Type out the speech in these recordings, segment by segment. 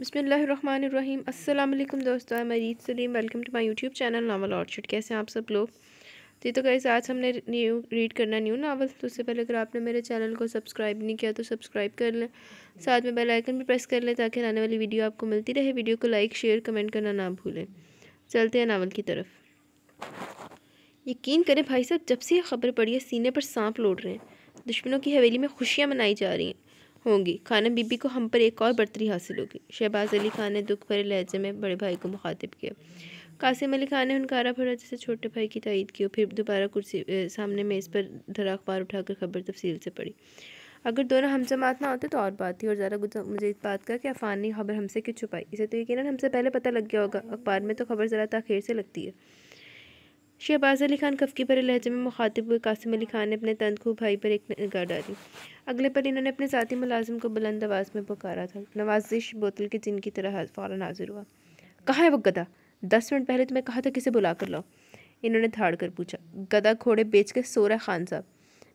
बिसमीम् अल्लाम दोस्तों आई मरीद सलीम welcome to my YouTube channel novel orchid कैसे हैं आप सब लोग जी तो कैसे तो आज हमने न्यू रीड करना न्यू नावल तो उससे पहले अगर आपने मेरे चैनल को सब्सक्राइब नहीं किया तो सब्सक्राइब कर लें साथ में बेल आइकन भी प्रेस कर लें ताकि आने वाली वीडियो आपको मिलती रहे वीडियो को लाइक शेयर कमेंट करना ना भूलें चलते हैं नावल की तरफ यकीन करें भाई साहब जब से ये खबर पड़ी है सीने पर सांप लौट रहे हैं दुश्मनों की हवेली में खुशियाँ मनाई जा रही हैं होंगी खाना बीबी को हम पर एक और बर्तरी हासिल होगी शहबाज अली खान ने दुख भरे लहजे में बड़े भाई को मुखातिब किया कासिम अली खान ने हनकारा भरा जैसे छोटे भाई की तायद की और फिर दोबारा कुर्सी सामने में इस पर धरा अखबार उठाकर खबर तफसील से पढ़ी अगर दोनों हमसे मात ना होते तो और बात थी और ज़रा गुजर मुझे इस बात का कि अफान ने खबर हमसे क्यों छुपाई इसे तो यकीन हमसे पहले पता लग गया होगा अखबार में तो खबर ज़रा तखिर से लगती है शहबाज अली खान कफकी भरे लहजे में मुखातिब हुए कासिम अली खान ने अपने तंदखू भाई पर एक निगाह डाली अगले पर इन्होंने अपने साथी मुलाजिम को बुलंद आवाज़ में पुकारा था नवाजिश बोतल के जिन की तरह फ़ौरन हाजिर हुआ कहाँ है वो गदा दस मिनट पहले तुम्हें कहा था किसे बुला कर लाओ इन्होंने थाड़ कर पूछा गदा घोड़े बेच के सोरा खान साहब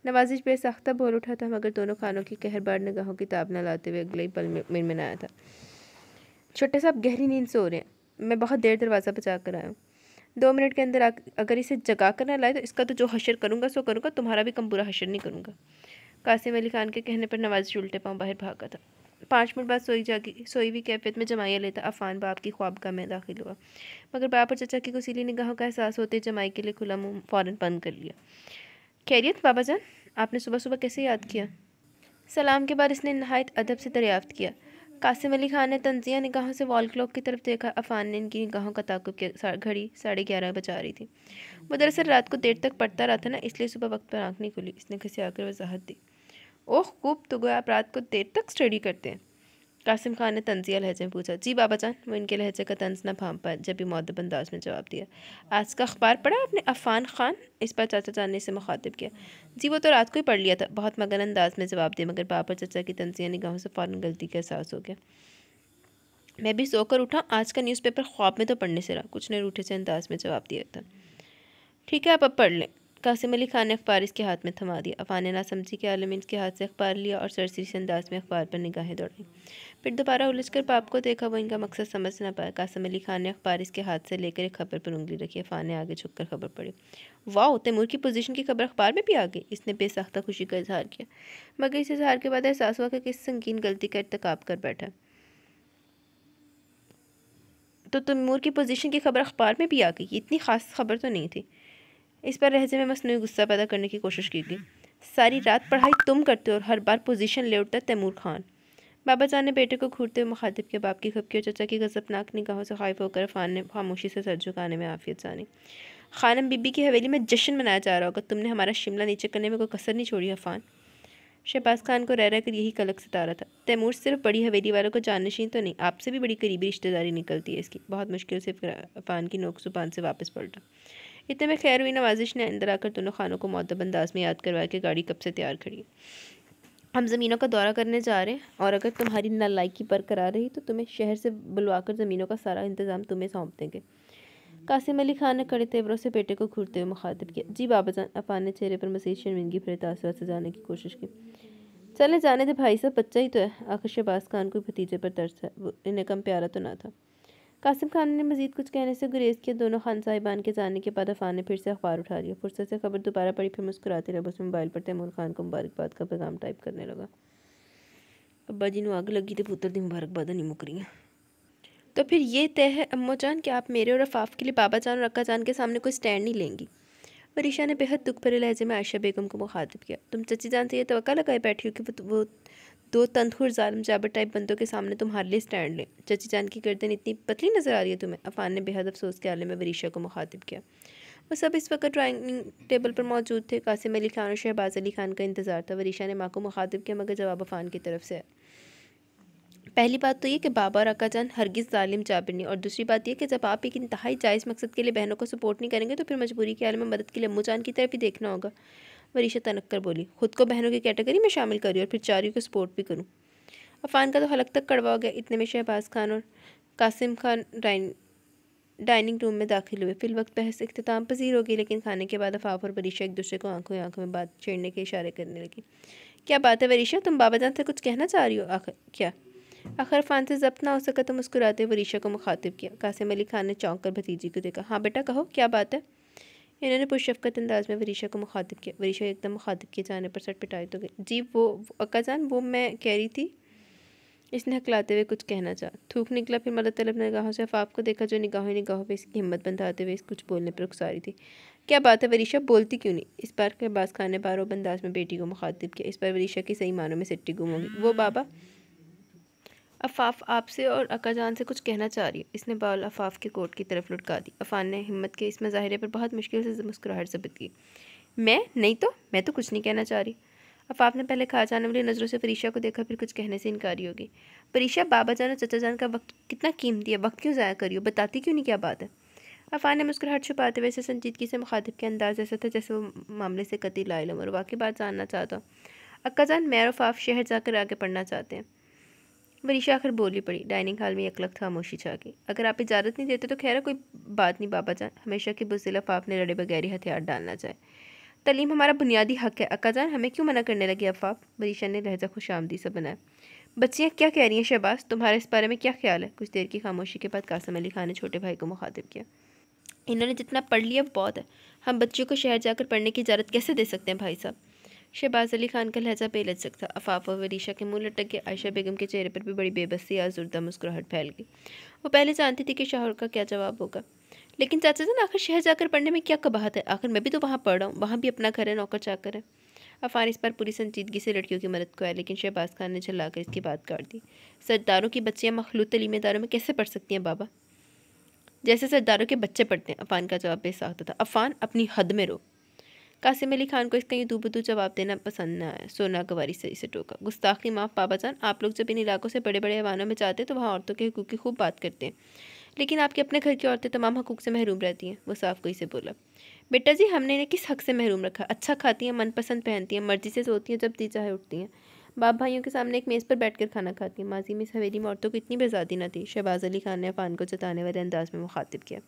नवाजिश बेसाख्ता बोल उठा था मगर दोनों खानों की कहर बार निगाहों की ताब न लाते हुए अगले ही पल में मनाया था छोटे साहब गहरी नींद सो रहे हैं मैं बहुत देर दरवाज़ा बचा कर आया हूँ दो मिनट के अंदर अगर इसे जगा कर ना लाए तो इसका तो जो हशर करूँगा सो करूँगा तुम्हारा भी कम बुरा हशर नहीं करूँगा कासिम अली खान के कहने पर नवाज उल्टे पाँव बाहर भागा था पाँच मिनट बाद सोई जागी सोई हुई कैफियत में जमाया लेता अफान बाप की ख्वाबगा में दाखिल हुआ मगर बाप और चचा की कुसीली निगाहों का एहसास होते जमाई के लिए खुला मुँह फ़ौरन बंद कर लिया खैरियत बाबा जान आपने सुबह सुबह कैसे याद किया सलाम के बाद इसने नहायत अदब से दरियाफ्त किया कासिम अली खान ने तंजिया निगाहों से वॉल क्लॉक की तरफ देखा अफान ने इनकी निगाहों का ताकुब किया घड़ी साढ़े ग्यारह बजा रही थी वो दरअसल रात को देर तक पढ़ता रहा था ना इसलिए सुबह वक्त पर आँख नहीं खुली इसने घसी आकर वजाहत दी ओह खूब तो गोया रात को देर तक स्टडी करते हैं कासिम खान ने तंजिया लहजे में पूछा जी बाबा जान वो इनके लहजे का तंज ना फाम पाए जब भी मौदब अंदाज में जवाब दिया आज का अखबार पढ़ा आपने अफान खान इस पर चाचा जान ने इसे मुखातिब किया जी वो तो रात को ही पढ़ लिया था बहुत मगन अंदाज में जवाब दिया मगर बाबा चाचा की तंजिया निगाहों से फ़ौर गलती का एहसास हो गया मैं भी सोकर उठा आज का पेपर ख्वाब में तो पढ़ने से रहा कुछ ने रूठे से अंदाज में जवाब दिया था ठीक है आप अब पढ़ लें कासिम अली खान ने अखबार इसके हाथ में थमा दिया अफान ने समझी के आलम इसके हाथ से अखबार लिया और से अंदाज में अखबार पर निगाहें दौड़ाई फिर दोबारा उलझ कर पाप को देखा वो इनका मकसद समझ ना पाया कासिम अली खान ने अखबार इसके हाथ से लेकर एक खबर पर उंगली रखी अफान ने आगे झुक कर खबर पड़ी वाह तैमूर की पोजीशन की खबर अखबार में भी आ गई इसने बेसाख्ता खुशी का इजहार किया मगर इस इजहार के बाद एहसास हुआ कि किस संगीन गलती का इरतकाब कर बैठा तो तैमूर की पोजीशन की खबर अखबार में भी आ गई इतनी खास खबर तो नहीं थी इस पर रहजे में मसनू गुस्सा पैदा करने की कोशिश की गई सारी रात पढ़ाई तुम करते हो और हर बार पोजीशन ले उठता तैमूर खान बाबा जान ने बेटे को घूरते हुए मुखातिब के बाप की खपकी और चचा की गजबनाक निगाहों से खाइफ होकर खान ने खामोशी से सर झुकाने में आफियत जानी खानम बीबी की हवेली में जश्न मनाया जा रहा होगा तुमने हमारा शिमला नीचे करने में कोई कसर नहीं छोड़ी अफान शहबाज खान को रह रह कर यही कलक सितारा था तैमूर सिर्फ बड़ी हवेली वालों को जानशीन तो नहीं आपसे भी बड़ी करीबी रिश्तेदारी निकलती है इसकी बहुत मुश्किल से अफान की नोक जुबान से वापस पलटा इतने में खैर हुई नवाजिश ने अंदर आकर दोनों खानों को मौतब अंदाज में याद करवाया कि गाड़ी कब से तैयार खड़ी हम ज़मीनों का दौरा करने जा रहे हैं और अगर तुम्हारी पर करा रही तो तुम्हें शहर से बुलवाकर ज़मीनों का सारा इंतज़ाम तुम्हें सौंप देंगे कासिम अली खान ने कड़े तेवरों से बेटे को घूरते हुए मुखातब किया जी बाबा जान अफान ने चेहरे पर मजीद शर्मिंदगी भरे तासर से जाने की कोशिश की चले जाने थे भाई साहब बच्चा ही तो है आखिर शहबाज खान को भतीजे पर दर्ज है इन्हें कम प्यारा तो ना था कासिम खान ने मजीद कुछ कहने से गुरेज किया दोनों खान साहिबान के जाने के बाद अफान ने फिर से अखबार उठा लिया फुर्सत से खबर दोबारा पड़ी फिर मुस्कुराते रहे बस मोबाइल पर तैमूर खान को मुबारकबाद का पैगाम टाइप करने लगा अब्बा जी ने आग लगी तो पुत्र दी मुबारकबाद नहीं मुक रही तो फिर ये तय है अम्मो जान कि आप मेरे और अफाफ के लिए बाबा जान और अक्का जान के सामने कोई स्टैंड नहीं लेंगी वरीशा ने बेहद दुख भरे लहजे में आयशा बेगम को मुखातिब किया तुम चची जान से ये तो लगाए बैठी हो कि वो दो तनखुर जालम जाबर टाइप बंदों के सामने तुम्हारे लिए स्टैंड लें चची जान की गर्दन इतनी पतली नजर आ रही है तुम्हें अफान ने बेहद अफसोस के आलम में वरीशा को मुखातिब किया वो सब इस वक्त ड्राइंग टेबल पर मौजूद थे कासिम अली खान और शहबाज अली खान का इंतज़ार था वरीशा ने माँ को मुखातिब किया मगर जवाब अफान की तरफ से पहली बात तो ये कि बाबा और अका जान हरगिज़ ालिम जाबिर नहीं और दूसरी बात यह कि जब आप एक इंतहाई जायज़ मकसद के लिए बहनों को सपोर्ट नहीं करेंगे तो फिर मजबूरी के आलम में मदद के लिए अम्मू जान की तरफ ही देखना होगा वरीशा तनक्कर बोली खुद को बहनों की कैटेगरी में शामिल करी और फिर चारियों को सपोर्ट भी करूँ अफान का तो हलक तक कड़वा हो गया इतने में शहबाज खान और Qasim Khan dine dining room में दाखिल हुए फिल वक्त बहस इख्ताम पजीर हो गई लेकिन खाने के बाद अफाफ और वरीशा एक दूसरे को आंखों आंखों में बात छेड़ने के इशारे करने लगी क्या बात है वरीशा तुम बाबा जान से कुछ कहना चाह रही हो आखिर क्या आखिर फान से जब्त ना हो सका तो मुस्कुराते हुए वरीशा को मुखातिब किया कासिम अली खान ने चौंक कर भतीजी को देखा हाँ बेटा कहो क्या बात है इन्होंने पुरशफकत अंदाज में वरीशा को मुखातब किया वरीशा एकदम मुखातब किए जाने पर सट पिटाई तो गई जी वो अक्का जान वो मैं कह रही थी इसने हकलाते हुए कुछ कहना चाह थूक निकला फिर मदद तलब निगाहों से आफाफ को देखा जो निगाहों निगाहों पर इसकी हिम्मत बंधाते हुए इस कुछ बोलने पर उकसारी थी क्या बात है वरीशा बोलती क्यों नहीं इस बार के बास खान ने बंदाज अंदाज में बेटी को मुखातिब किया इस बार वरीशा की सही मानों में सिट्टी गुम होगी वो बाबा अफाफ आपसे और अकाजान से कुछ कहना चाह रही हूँ इसने बाल अफाफ के कोर्ट की तरफ लुटका दी अफान ने हिम्मत के इस मज़ाहरे पर बहुत मुश्किल से मुस्कुराहट सबित की मैं नहीं तो मैं तो कुछ नहीं कहना चाह रही अफाफ ने पहले खा जाने वाली नज़रों से परीशा को देखा फिर कुछ कहने से इनकारी होगी परीशा बाबा जान और चचा जान का वक्त कितना कीमती है वक्त क्यों ज़ाया करियो बताती क्यों नहीं क्या बात है अफान ने मुस्कुराहट छुपाते वैसे संजीदगी से मुखातिब के अंदाज ऐसा था जैसे वो मामले से कती लाइलम और वाकई बात जानना चाहता अक्का जान मैं और अफाफ शहर जाकर आगे पढ़ना चाहते हैं मनीषा आखिर बोली पड़ी डाइनिंग हॉल में अकलक खामोशी छा गई अगर आप इजाज़त नहीं देते तो खैर कोई बात नहीं बाबा जान हमेशा की बुजिलफ आपने लड़े बगैर हथियार डालना चाहे तलीम हमारा बुनियादी हक है अक्का जान हमें क्यों मना करने लगी अफाफ मनीषा ने लहजा खुश आमदी से बनाया बच्चियाँ क्या कह रही हैं शहबाज तुम्हारे इस बारे में क्या ख्याल है कुछ देर की खामोशी के बाद कासम अली खान ने छोटे भाई को मुखातिब किया इन्होंने जितना पढ़ लिया बहुत है हम बच्चों को शहर जाकर पढ़ने की इजाज़त कैसे दे सकते हैं भाई साहब शहबाज अली खान का लहजा बेलचक था अफाफ और वरीशा के मुँह लटक गए आयशा बेगम के चेहरे पर भी बड़ी बेबसी आजुर्दा मुस्कुराहट फैल गई वो पहले जानती थी कि शाहर का क्या जवाब होगा लेकिन चाचा जान आखिर शहर जाकर पढ़ने में क्या कबाहत है आखिर मैं भी तो वहाँ पढ़ रहा हूँ वहाँ भी अपना घर है नौकर चाकर है अफान इस बार पूरी संजीदगी से लड़कियों की मदद को आया लेकिन शहबाज खान ने झल्लाकर इसकी बात काट दी सरदारों की बच्चियाँ मखलूत तलीमेदारों में कैसे पढ़ सकती हैं बाबा जैसे सरदारों के बच्चे पढ़ते हैं अफान का जवाब बेसाख्त था अफान अपनी हद में रो कासिम अली खान को इसका यूँ बदू जवाब देना पसंद ना है सोना गवारी सही से टोका गुस्ताखी माफ़ पापा जान आप लोग जब इन इलाकों से बड़े बड़े ऐवानों में जाते हैं तो वहाँ औरतों के हकूक़ की खूब बात करते हैं लेकिन आपके अपने घर की औरतें तमाम हकूक़ से महरूम रहती हैं वो साफ कोई से बोला बेटा जी हमने इन्हें किस हक से महरूम रखा अच्छा खाती हैं मनपसंद पहनती हैं मर्जी से सोती हैं जब दी चाहे उठती हैं बाप भाइयों के सामने एक मेज़ पर बैठकर खाना खाती हैं माजी में इस हवेली में औरतों को इतनी बेजादी न थी शहबाज अली खान ने अफान को जताने वाले अंदाज में मुखातिब किया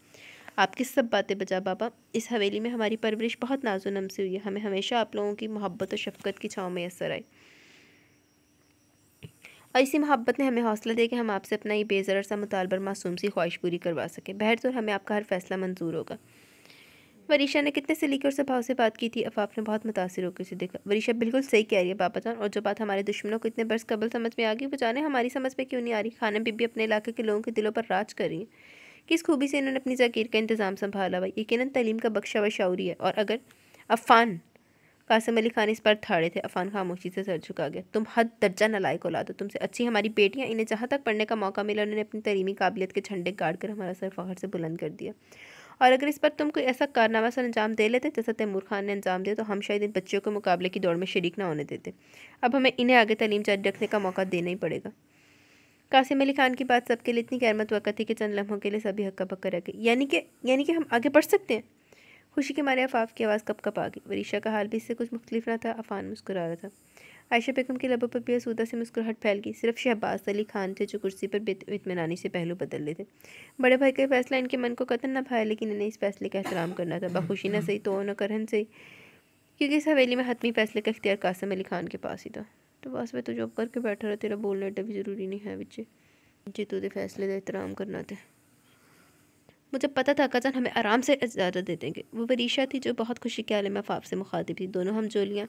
आपकी सब बातें बजा बाबा इस हवेली में हमारी परवरिश बहुत नाजो नम से हुई है हमें हमेशा आप लोगों की मोहब्बत और शफकत की छाँव असर आई और इसी मोहब्बत ने हमें हौसला दिया कि हम आपसे अपना ये बेजर सा मुतालबर मासूम सी ख्वाहिश पूरी करवा सकें तो हमें आपका हर फैसला मंजूर होगा वरीशा ने कितने से और स्वभाव से बात की थी अफाफ ने बहुत मुतासर होकर उसे देखा वरीशा बिल्कुल सही कह रही है बाबा जान और जो बात हमारे दुश्मनों को इतने बरस कबल समझ में आ गई वो जाने हमारी समझ में क्यों नहीं आ रही खाना बीबी अपने इलाके के लोगों के दिलों पर राज कर रही है किस खूबी से इन्होंने अपनी जकीर का इंतज़ाम संभाला भाई यकीन तलीम का बख्शा व शाऊरी है और अगर अफ़ान कासिम अली खान इस पर थाड़े थे अफ़ान खामोशी से सर झुका गया तुम हद दर्जा नलायक ला दो तुमसे अच्छी हमारी बेटियाँ इन्हें जहाँ तक पढ़ने का मौका मिला उन्होंने अपनी तलीमी काबिलियत के झंडे गाड़ कर हमारा सर फ़खर से बुलंद कर दिया और अगर इस पर तुम कोई ऐसा कारनामा सर अंजाम दे लेते जैसा तैमूर खान ने अंजाम दिया तो हम शायद इन बच्चों के मुकाबले की दौड़ में शरीक ना होने देते अब हमें इन्हें आगे तलीम जारी रखने का मौका देना ही पड़ेगा कासिम अली खान की बात सबके लिए इतनी गैरमत वक़्त थी कि चंद लम्हों के लिए सभी हक्का पक्का रह गए यानी कि यानी कि हम आगे बढ़ सकते हैं खुशी के मारे अफाफ की आवाज़ कब कब आ गई वरीशा का हाल भी इससे कुछ मुख्तलिफ ना था अफान मुस्कुरा रहा था आयशा बेगम के लबों पर भी असूदा से मुस्कुराहट फैल गई सिर्फ शहबाज अली खान थे जो कुर्सी पर इतमानी से पहलू बदल रहे थे बड़े भाई का फैसला इनके मन को कतन ना भाया लेकिन इन्हें इस फैसले का एहतराम करना था बखुशी ना सही तो न करहन सही क्योंकि इस हवेली में हतमी फैसले का इख्तियार कासिम अली खान के पास ही था तो बस ਵੇ तू ਚੁੱਪ करके बैठा रहा तेरा बोलना एडा भी जरूरी नहीं है बच्चे तू के तो फैसले का एहतराम करना था मुझे पता था कज़न हमें आराम से इजाज़त दे देंगे वो वरीशा थी जो बहुत खुशी के आलम अफाफ से मुखातिब थी दोनों हम जोलियाँ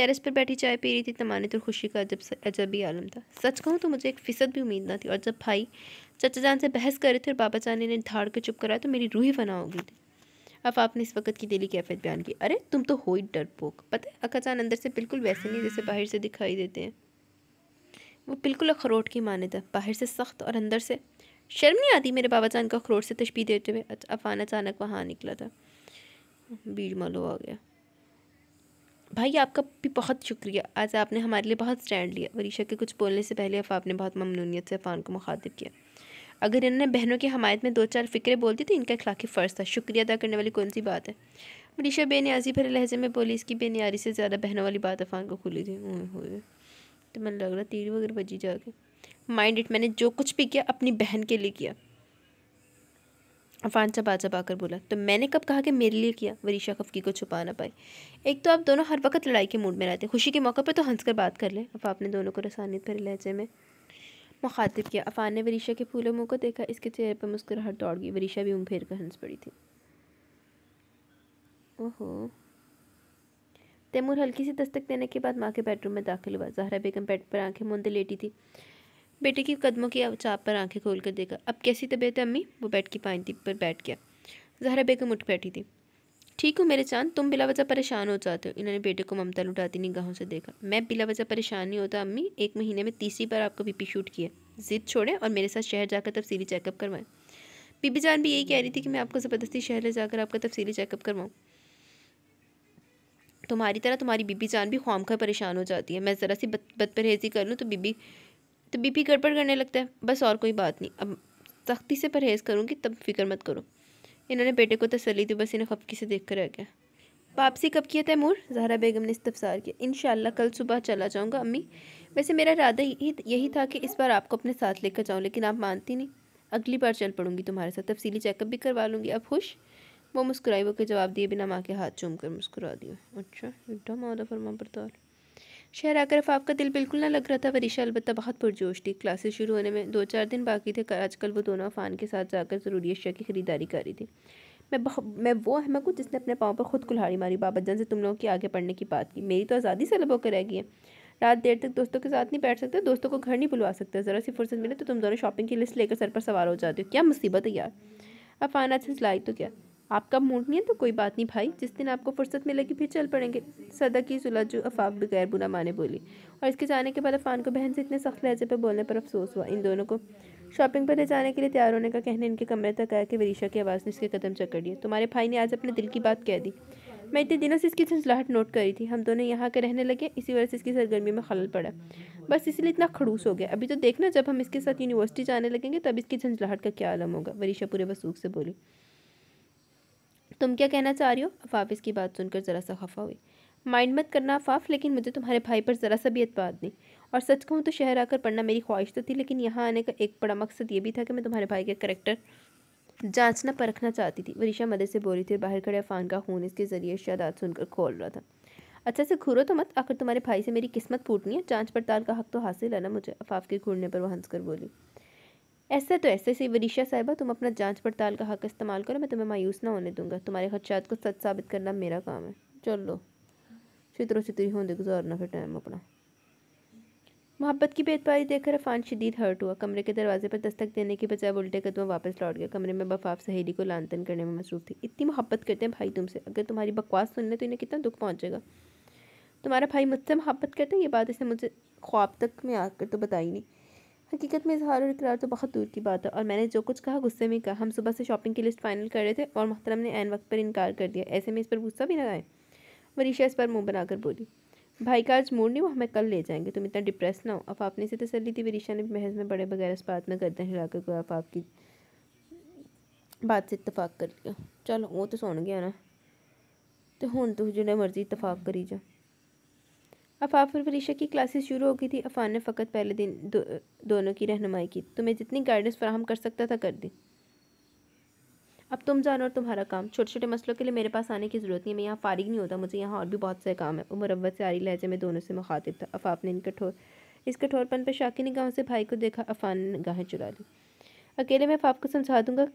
टेरेस पर बैठी चाय पी रही थी तमाने तो, तो खुशी का अजब अजबी आलम था सच कहूँ तो मुझे एक फ़ीसद भी उम्मीद ना थी और जब भाई चचा जान से बहस कर रहे थे और बाबा जानी ने धाड़ के चुप कराया तो मेरी रूह ही फना हो गई थी अब आपने इस वक्त की दिली कैफियत बयान की अरे तुम तो हो ही डरपोक पता है अकाजान अंदर से बिल्कुल वैसे नहीं जैसे बाहर से दिखाई देते हैं वो बिल्कुल अखरोट की माने था बाहर से सख्त और अंदर से शर्म नहीं आती मेरे बाबा जान को अखरोट से तशबी देते हुए अफान अचानक वहाँ निकला था बीड़ मलो आ गया भाई आपका भी बहुत शुक्रिया आज आपने हमारे लिए बहुत स्टैंड लिया वरीशा के कुछ बोलने से पहले अफाब ने बहुत ममनूनीत से अफान को मुखातिब किया अगर इन्होंने बहनों की हमायत में दो चार फ़िक्रें बोल दी तो इनका अखलाकी फ़र्ज़ था शुक्रिया अदा करने वाली कौन सी बात है मनीषा बेनियाजी भरे लहजे में बोली इसकी बेनियारी से ज़्यादा बहनों वाली बात अफान को खुली थी तो मैंने लग रहा तीर वगैरह बजी जाके माइंड इट मैंने जो कुछ भी किया अपनी बहन के लिए किया अफान चबा चबा कर बोला तो मैंने कब कहा कि मेरे लिए किया वरीशा खफकी को छुपा ना पाई एक तो आप दोनों हर वक्त लड़ाई के मूड में रहते खुशी के मौके पर तो हंस कर बात कर लें अफा आपने दोनों को रसानी भरे लहजे में मुखातिब किया अफ़ान ने वरीशा के फूलों मुँह को देखा इसके चेहरे पर मुस्कुराहट दौड़ गई वरीशा भी मुँह फेर कर हंस पड़ी थी ओहो तैमूर हल्की सी दस्तक देने के बाद माँ के बेडरूम में दाखिल हुआ जहरा बेगम बेड पर आंखें मूंदे लेटी थी बेटे की कदमों की चाप पर आंखें खोलकर देखा अब कैसी तबीयत है अम्मी वो बेड की पानी पर बैठ गया जहरा बेगम उठ बैठी थी ठीक हो मेरे चांद तुम बिला वजह परेशान हो जाते हो इन्होंने बेटे को ममता लुटाती निगाहों से देखा मैं बिला वजह परेशान नहीं होता अम्मी एक महीने में तीसरी बार आपका बीपी शूट किया जिद छोड़ें और मेरे साथ शहर जाकर तफसीली चेकअप करवाएं बीबी जान भी यही कह रही थी कि मैं आपको ज़बरदस्ती शहर ले जाकर आपका तफसीली चेकअप करवाऊँ तुम्हारी तरह तुम्हारी बीबी जान भी ख्वाम परेशान हो जाती है मैं ज़रा सी बद बदपरहेजी कर लूँ तो बीबी तो बीबी गड़बड़ करने लगता है बस और कोई बात नहीं अब सख्ती से परहेज़ करूँगी तब फिक्र मत करो इन्होंने बेटे को तसली दी बस इन्हें खपकी से देख कर रह गया वापसी कब किया तैमूर जहरा बेगम ने इस्तफसार किया इन कल सुबह चला जाऊँगा अम्मी वैसे मेरा इरादा यही था कि इस बार आपको अपने साथ लेकर जाऊँ लेकिन आप मानती नहीं अगली बार चल पड़ूंगी तुम्हारे साथ तफसीली चेकअप भी करवा लूँगी अब खुश वो मुस्कुराई वो के जवाब दिए बिना माँ के हाथ चूम कर मुस्कुरा दिए अच्छा युद्धा माँ फरमा बरतार शहर आकर आपका का दिल बिल्कुल ना लग रहा था वरीशा अलबत् बहुत पुरजोश थी क्लासेस शुरू होने में दो चार दिन बाकी थे आजकल वो दोनों अफान के साथ जाकर ज़रूरी अशिया की खरीदारी कर रही थी मैं बह, मैं वो अहमक हूँ जिसने अपने पाँव पर खुद कुल्हाड़ी मारी बाबा जान से तुम लोगों की आगे पढ़ने की बात की मेरी तो आज़ादी से लब रह गई है रात देर तक दोस्तों के साथ नहीं बैठ सकते दोस्तों को घर नहीं बुलवा सकते ज़रा सी फुर्सत मिले तो तुम दोनों शॉपिंग की लिस्ट लेकर सर पर सवार हो जाते हो क्या मुसीबत है यार अफान आज लाई तो क्या आपका मूड नहीं है तो कोई बात नहीं भाई जिस दिन आपको फुर्सत मिलेगी फिर चल पड़ेंगे सदा की सुलह जो अफाफ बगैर बुरा माने बोली और इसके जाने के बाद अफान को बहन से इतने सख्त लहजे पर बोलने पर अफसोस हुआ इन दोनों को शॉपिंग पर ले जाने के लिए तैयार होने का कहने इनके कमरे तक आया कि वरीशा की आवाज़ ने इसके कदम चकड़ लिए तुम्हारे भाई ने आज अपने दिल की बात कह दी मैं इतने दिनों से इसकी झंझलाहट नोट करी थी हम दोनों यहाँ के रहने लगे इसी वजह से इसकी सरगर्मी में खलल पड़ा बस इसीलिए इतना खड़ूस हो गया अभी तो देखना जब हम इसके साथ यूनिवर्सिटी जाने लगेंगे तब इसकी झंझलाहट का क्या आलम होगा वरीशा पूरे वसूख से बोली तुम क्या कहना चाह रही हो अफाफ इसकी बात सुनकर ज़रा सा खफा हुई माइंड मत करना अफाफ लेकिन मुझे तुम्हारे भाई पर ज़रा सा भी अतबाद नहीं और सच कहूँ तो शहर आकर पढ़ना मेरी ख्वाहिश तो थी लेकिन यहाँ आने का एक बड़ा मकसद ये भी था कि मैं तुम्हारे भाई का करेक्टर जाँचना परखना चाहती थी वरीशा मदर से बोली थी और बाहर खड़े अफान का खून इसके ज़रिए शादात सुनकर खोल रहा था अच्छा से घूरो तो मत आखिर तुम्हारे भाई से मेरी किस्मत फूटनी है जांच पड़ताल का हक तो हासिल है ना मुझे अफाफ के घूरने पर वह हंसकर बोली ऐसे तो ऐसे से वरीशा साहिबा तुम अपना जांच पड़ताल का हक इस्तेमाल करो मैं तुम्हें मायूस ना होने दूंगा तुम्हारे खदशात को सच साबित करना मेरा काम है चलो चित्रो चित्री होंदे गुजारना फिर टाइम अपना मोहब्बत की बेतपारी देखकर अफान शदीद हर्ट हुआ कमरे के दरवाजे पर दस्तक देने के बजाय उल्टे कदम वापस लौट गया कमरे में बफाफ सहेली को लानतन करने में मसरूफ थी इतनी मोहब्बत करते हैं भाई तुमसे अगर तुम्हारी बकवास सुनने तो इन्हें कितना दुख पहुँचेगा तुम्हारा भाई मुझसे मोहब्बत करता है ये बात इसने मुझे ख्वाब तक में आकर तो बताई नहीं हकीकत में इजहार और इकरार तो बहुत दूर की बात है और मैंने जो कुछ कहा गुस्से में कहा हम सुबह से शॉपिंग की लिस्ट फाइनल कर रहे थे और मोहतरम ने एन वक्त पर इनकार कर दिया ऐसे में इस पर गुस्सा भी आए वरीशा इस पर मुंह बनाकर बोली भाई का आज मूड नहीं वो हमें कल ले जाएंगे तुम इतना डिप्रेस ना हो अब आपने इसे तसली दी वरीशा ने भी महज में बड़े बगैर इस बात में गर्दन हिलाकर कोई अफाफ बात से इतफाक कर लिया चलो वो तो सुन गया ना तो हूँ तुझे तो जो मर्जी इतफाक करी जाओ अफाफ़ और फरीशा की क्लासेस शुरू हो गई थी अफान ने फ़कत पहले दिन दो, दोनों की रहनमाई की तुम्हें जितनी गाइडेंस फराहम कर सकता था कर दी अब तुम जानो और तुम्हारा काम छोटे छोटे मसलों के लिए मेरे पास आने की ज़रूरत नहीं है मैं यहाँ फारिग नहीं होता मुझे यहाँ और भी बहुत से काम है वो मुरवत से आरी लहजे में दोनों से मुखातिब था अफाफ ने इन कठोर इस कठोरपन पर शाकी ने गाँव से भाई को देखा अफान ने गाहें चुरा ली अकेले मैं अफाफ को समझा दूंगा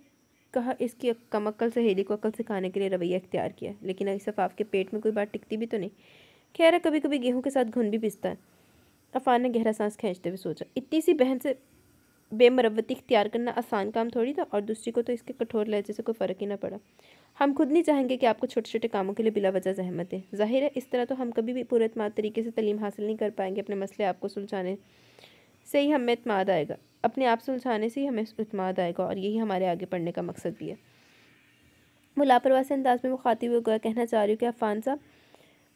कहा इसकी कम अक्ल सहेली को अक्ल सिखाने के लिए रवैया अख्तियार किया लेकिन इस अफाफ के पेट में कोई बात टिकती भी तो नहीं खैर कभी कभी गेहूं के साथ घुन भी पिसता है अफान ने गहरा सांस खींचते हुए सोचा इतनी सी बहन से बेमरवती इख्तियार करना आसान काम थोड़ी था और दूसरी को तो इसके कठोर लहजे से कोई फ़र्क ही ना पड़ा हम खुद नहीं चाहेंगे कि आपको छोटे छोटे कामों के लिए बिला वजह जहमत है जाहिर है इस तरह तो हम कभी भी पूरे अतमाद तरीके से तलीम हासिल नहीं कर पाएंगे अपने मसले आपको सुलझाने से ही हमें अतमाद आएगा अपने आप सुलझाने से ही हमें अतमाद आएगा और यही हमारे आगे पढ़ने का मकसद भी है वो लापरवाह से अंदाज में मुखातिब हुए गया कहना चाह रही हूँ कि अफान साहब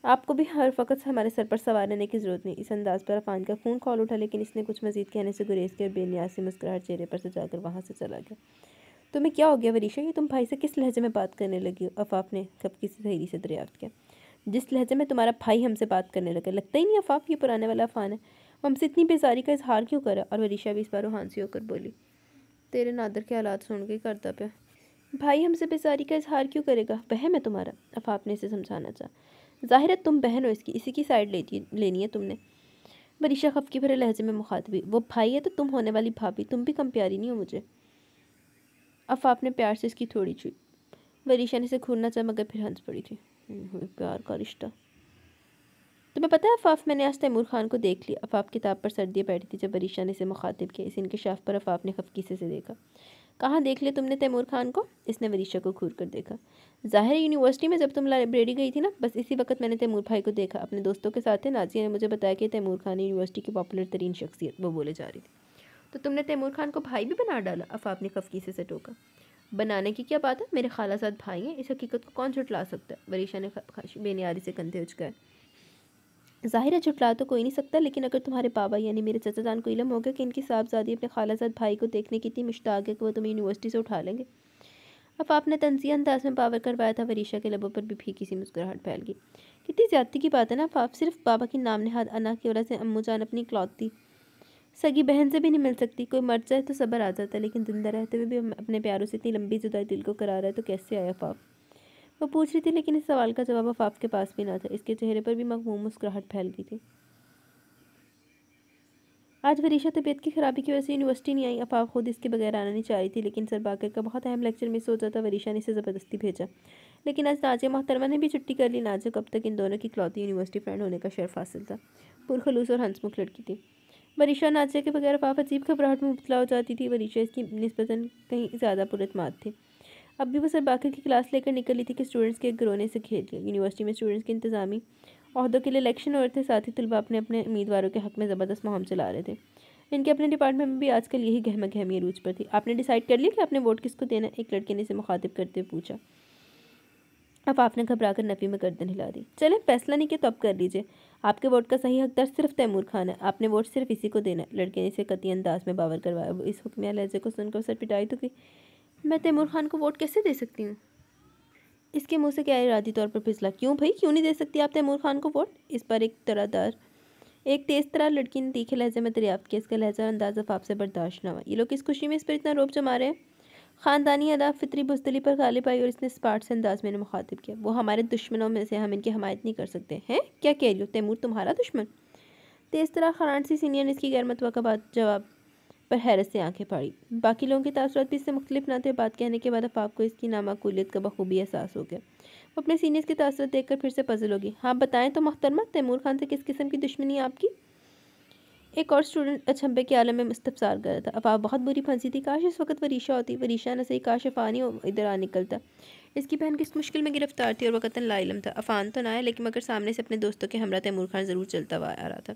आपको भी हर वक्त हमारे सर पर सवार रहने की जरूरत नहीं इस अंदाज पर अफान का खून खोल उठा लेकिन इसने कुछ मजीद कहने से गुरेज के और बेनियासी मुस्कुराहट चेहरे पर से जाकर वहाँ से चला गया तुम्हें क्या हो गया वरीशा ये तुम भाई से किस लहजे में बात करने लगी हो अफाफ ने किसी सहेली से दरियाफ्त किया जिस लहजे में तुम्हारा भाई हमसे बात करने लगा लगता ही नहीं अफाफ ये पुराने वाला अफान है वो हमसे इतनी बेजारी का इजहार क्यों करा और वरीशा भी इस बार रुहानसी होकर बोली तेरे नादर के हालात सुन के करता पे भाई हमसे बेजारी का इजहार क्यों करेगा वह मैं तुम्हारा अफाफ ने इसे समझाना चाहा ज़ाहिर है तुम बहन हो इसकी इसी की साइड लेती लेनी है तुमने मरीशा खफकी भरे लहजे में मुखातबी वो भाई है तो तुम होने वाली भाभी तुम भी कम प्यारी नहीं हो मुझे अफाफ ने प्यार से इसकी थोड़ी छुई वरीशा ने इसे घूरना चाह मगर फिर हंस पड़ी थी हम्म, प्यार का रिश्ता तुम्हें पता है अफाफ मैंने आज तैमूर खान को देख लिया अफाफ किताब पर सर्दियाँ बैठी थी जब वरीशा ने इसे मुखातिब किया इस शाफ़ पर अफाफ ने खफकी से देखा कहाँ देख ले तुमने तैमूर खान को इसने वरीशा को घूर कर देखा ज़ाहिर यूनिवर्सिटी में जब तुम लाइब्रेरी गई थी ना बस इसी वक्त मैंने तैमूर भाई को देखा अपने दोस्तों के साथ थे नाजिया ने मुझे बताया कि तैमूर खान यूनिवर्सिटी की पॉपुलर तरीन शख्सियत वो बोले जा रही थी तो तुमने तैमूर खान को भाई भी बना डाला अफाप ने खफकी से टोका बनाने की क्या बात है मेरे खाला साथ भाई हैं इस हकीकत को कौन छुटला सकता है वरीशा ने बेनियारी से कंधे है ज़ाहिर है झुटला तो कोई नहीं सकता लेकिन अगर तुम्हारे बाबा यानी मेरे चचाजान को इलम होगा कि इनकी साहबजादी अपने खालाजाद भाई को देखने की इतनी मुश्ताक है कि वो तुम्हें यूनिवर्सिटी से उठा लेंगे अब आपने तंजिया अंदाज में पावर करवाया था वरीशा के लबों पर भी फीकी सी मुस्कुराहट फैल गई कितनी ज्यादती की बात है ना आप सिर्फ बाबा की नाम हाथ अना की वजह से अम्मू जान अपनी क्लौती सगी बहन से भी नहीं मिल सकती कोई मर जाए तो सबर आ जाता है लेकिन जिंदा रहते हुए भी अपने प्यारों से इतनी लंबी जुदाई दिल को करा रहा है तो कैसे आया पाप वो पूछ रही थी लेकिन इस सवाल का जवाब आफाफ के पास भी ना था इसके चेहरे पर भी मकमूम मुस्कुराहट फैल गई थी आज वरीशा तबीयत की खराबी की वजह से यूनिवर्सिटी नहीं आई अफाफ खुद इसके बगैर आना नहीं चाह रही थी लेकिन सर बाकर का बहुत अहम लेक्चर मिस हो जाता वरीशा ने इसे ज़बरदस्ती भेजा लेकिन आज नाजे मोहतरमा ने भी छुट्टी कर ली नाजे कब तक इन दोनों की क्लौती यूनिवर्सिटी फ्रेंड होने का शर्फ हासिल था पुरखलूस और हंसमुख लड़की थी वरीशा नाजे के बगैर अफाफ अजीब घबराहट में मुबतला हो जाती थी वरीशा इसकी नस्बता कहीं ज़्यादा पुरतमाद थी अब भी वो सर बाकी की क्लास लेकर निकली थी कि स्टूडेंट्स के ग्रोने से खेल यूनिवर्सिटी में स्टूडेंट्स के इंतजामी अहदों के लिए इलेक्शन हो रहे थे साथ ही तलबा अपने अपने उम्मीदवारों के हक में ज़बरदस्त मुहम चला रहे थे इनके अपने डिपार्टमेंट में भी आजकल यही गहमा गहमी रूज पर थी आपने डिसाइड कर लिया कि आपने वोट किसको देना एक लड़के ने इसे मुखातिब करते हुए पूछा अब आपने घबरा कर नफी में गर्दन हिला दी चले फैसला नहीं किया तो अब कर लीजिए आपके वोट का सही हकदार सिर्फ तैमूर खान है आपने वोट सिर्फ इसी को देना लड़के ने इसे कती अंदाज में बावर करवाया वो इस हुक्मिया लहजे को सुनकर सर पिटाई तो की मैं तैमूर खान को वोट कैसे दे सकती हूँ इसके मुंह से क्या इरादी तौर पर फिसला क्यों भाई क्यों नहीं दे सकती आप तैमूर खान को वोट इस पर एक तरह दार एक तेज़ तरह लड़की ने तीखे लहजे में दरियाफ़ किया इसका लहजा अंदाज अफाफ से बर्दाश्त न हुआ ये लोग किस खुशी में इस पर इतना रोब जमा रहे हैं ख़ानदानी अदा फितरी बुजदली पर गालिब आई और इसने स्पार्ट से अंदाज में मुखातिब किया वो हमारे दुश्मनों में से हम इनकी हमायत नहीं कर सकते हैं क्या कह रही हो तैमूर तुम्हारा दुश्मन तेज़ तरह खरानसी सीनियर ने इसकी गैर मतवा जवाब पर हैरत से आंखें पड़ी बाकी लोगों की तसरत भी इससे मुख्तलिफ ना थे बात कहने के बाद अफाब को इसकी नामाकूलियत का बखूबी एहसास हो गया वो अपने सीनियर्स की देख देखकर फिर से पजल होगी हाँ बताएं तो मोहतरमा तैमूर खान से किस किस्म की दुश्मनी आपकी एक और स्टूडेंट अछम्बे के आलम में मुस्तफसार कर रहा था अफाप बहुत बुरी फंसी थी काश इस वक्त वरीशा होती वरीशा न सही काश अफानी इधर आ निकलता इसकी बहन किस मुश्किल में गिरफ्तार थी और वक़ता लाइलम था अफान तो ना आया लेकिन मगर सामने से अपने दोस्तों के हमरा तैमूर खान ज़रूर चलता हुआ आ रहा था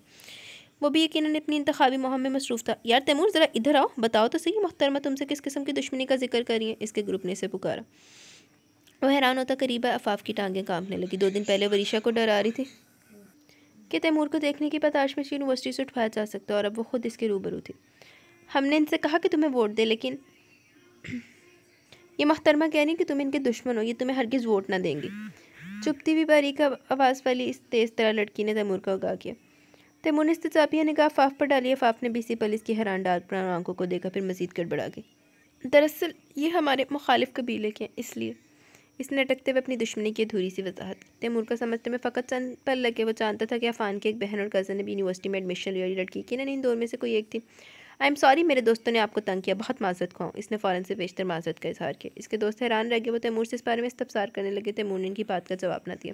वो भी यकीन अपनी इंतबी मुहम में मसरूफ़ था यार तैमूर ज़रा इधर आओ बताओ तो सही मोहतरमा तुमसे किस किस्म की दुश्मनी का जिक्र करिए इसके ग्रुप ने इसे पुकारा वो हैरान होता करीब अफाफ की टांगें कांपने लगी दो दिन पहले वरीशा को डरा रही थी कि तैमूर को देखने की पताश मशीन यूनिवर्सिटी से उठवाया जा सकता है और अब वो खुद इसके रूबरू थी हमने इनसे कहा कि तुम्हें वोट दे लेकिन ये महतरमा कह रही कि तुम इनके दुश्मन हो ये तुम्हें हरगिज़ वोट ना देंगे चुपती हुई बारीक आवाज़ वाली इस तेज़ तरह लड़की ने तैमूर का उगा किया तैमुनिस तजापिया ने कहा फाफ पर डालिए फाफ ने सी पलिस की हैरान पर आंखों को देखा फिर मजीद गड़बड़ा गई दरअसल ये हमारे मुखालिफ कबीले के हैं इसलिए इसने अटकते हुए अपनी दुश्मनी की अधूरी सी वजाहत की तैमूर का समझते में फ़कत चंद पर लगे वो जानता था कि अफान की एक बहन और कज़न ने भी यूनिवर्सिटी में एडमिशन लिया लड़की की ना इन दौर में से कोई एक थी आई एम सॉरी मेरे दोस्तों ने आपको तंग किया बहुत माजरत खुआऊँ इसने फ़ौर से बेशतर माजरत का इजहार किया इसके दोस्त हैरान रह गए वो तैमूर से इस बारे में इस्तफसार करने लगे तैमूर ने इनकी बात का जवाब ना दिया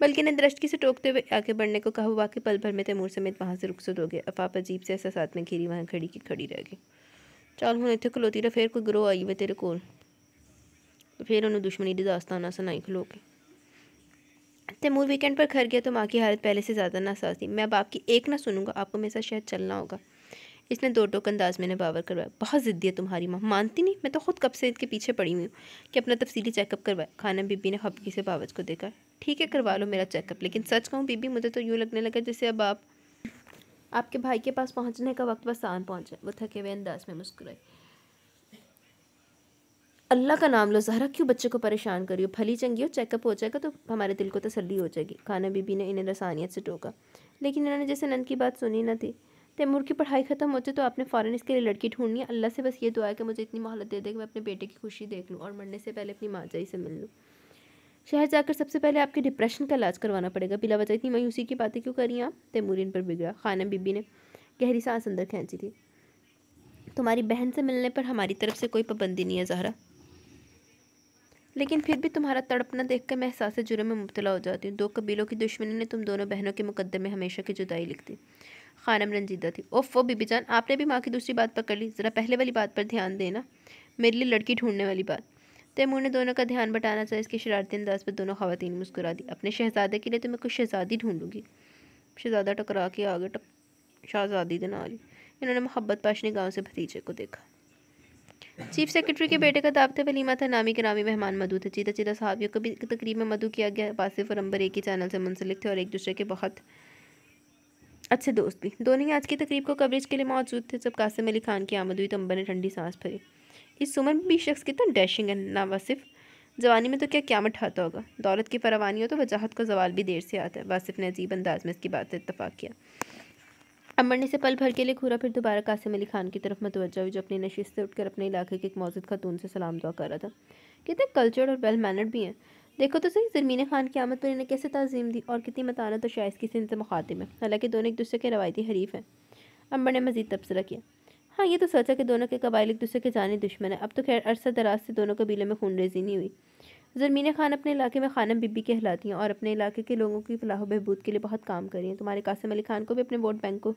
बल्कि ने दृष्टि से टोकते हुए आगे बढ़ने को कहा वाकई पल भर में तैमूर समेत वहाँ से रुखसुद हो गया अफाप अजीब से ऐसा साथ में घिरी वहाँ खड़ी की खड़ी रह गई चल हूँ इतने खलोती रहा फिर कोई ग्रोह आई वे तेरे को फिर उन्होंने दुश्मनी की दास्ताना सुनाई खलो के तैमूर वीकेंड पर घर गया तो माँ की हालत पहले से ज़्यादा ना सा मैं अब आपकी एक ना सुनूंगा आपको मेरे साथ शायद चलना होगा इसने दो टोक अंदाज मैंने बावर करवाया बहुत ज़िद्दी है तुम्हारी माँ मानती नहीं मैं तो खुद कब से इसके पीछे पड़ी हुई हूँ कि अपना तफसीली चेकअप करवाया खाना बीबी ने हपकी से बावज को देखा ठीक है करवा लो मेरा चेकअप लेकिन सच कहूँ बीबी मुझे तो यूँ लगने लगा जैसे अब आप आपके भाई के पास पहुँचने का वक्त बस आन पहुँचा वो थके हुए अंदाज में मुस्कुराए अल्लाह का नाम लो जहरा क्यों बच्चे को परेशान करियो फली चंगी हो चेकअप हो जाएगा तो हमारे दिल को तसली हो जाएगी खाना बीबी ने इन्हें रसानियत से टोका लेकिन इन्होंने जैसे नंद की बात सुनी ना थी तैमूर की पढ़ाई ख़त्म जाए तो आपने फ़ौरन इसके लिए लड़की ढूंढनी है अल्लाह से बस ये दुआ है कि मुझे इतनी मोहलत दे दे कि मैं अपने बेटे की खुशी देख लूँ और मरने से पहले अपनी माँ जाई से मिल लूँ शहर जाकर सबसे पहले आपके डिप्रेशन का इलाज करवाना पड़ेगा बिला वजह इतनी मायूसी की बातें क्यों करी आप तैमूर इन पर बिगड़ा खाना बीबी ने गहरी सांस अंदर खींची थी तुम्हारी बहन से मिलने पर हमारी तरफ से कोई पाबंदी नहीं है जहरा लेकिन फिर भी तुम्हारा तड़पना देख कर मैं एहसास जुर्म में मुबतला हो जाती हूँ दो कबीलों की दुश्मनी ने तुम दोनों बहनों के मुकदमे हमेशा की जुदाई लिख दी खानम रंजीदा थी ओफ वो बीबी जान आपने भी माँ की दूसरी बात पकड़ ली ज़रा पहले वाली बात पर ध्यान देना मेरे लिए लड़की ढूंढने वाली बात तैमूर ने दोनों का ध्यान बटाना चाहे इसके शरारती अंदाज पर दोनों खातन मुस्कुरा दी अपने शहजादे के लिए तो मैं कुछ शहजादी ढूंढूंगी शहजादा टकरा के आगे टप शहजादी दनाली इन्होंने मोहब्बत पाशनी गांव से भतीजे को देखा चीफ सेक्रेटरी के बेटे का दावते वलीमा था नामी के नामी मेहमान मधु थे चीता चीता साहब यह कभी तकरीब में मधु किया गया वासिफ और अंबर एक ही चैनल से मुंसलिक थे और एक दूसरे के बहुत अच्छे दोस्त भी दोनों ही आज की तकरीब को कवरेज के लिए मौजूद थे जब कासिम अली खान की आमद हुई तो अंबर ने ठंडी सांस भरी इस उम्र में भी शख्स कितना तो डैशिंग है नावासिफ जवानी में तो क्या क्या मठाता होगा दौलत की परवानी हो तो वजाहत का जवाल भी देर से आता है वासिफ ने अजीब अंदाज में इसकी बात से इतफाक़ किया अमर ने से पल भर के लिए घूरा फिर दोबारा कासिम अली खान की तरफ मतवजा हुई जो अपनी नशीस से उठकर अपने इलाके के एक मौजूद खातून से सलाम दुआ कर रहा था कितने कल्चर्ड और वेल मैनर्ड भी हैं देखो तो सही जरमीन खान की आमद पर इन्हें कैसे तज़ीम दी और कितनी मताना तो शायद किसी सिंध से मुखातिब है हालांकि दोनों एक दूसरे के रवायती हरीफ हैं अम्बर ने मजीद तबसरा किया हाँ ये तो सोचा कि दोनों के कबाइल एक दूसरे के जानी दुश्मन है अब तो खैर अरसा दराज से दोनों कबीलों में खून रेजी नहीं हुई जरमीन खान अपने इलाके में खानम बीबी कहलाती हैं और अपने इलाके के लोगों की फलाह बहबूद के लिए बहुत काम करी हैं तुम्हारे कासिम अली खान को भी अपने वोट बैंक को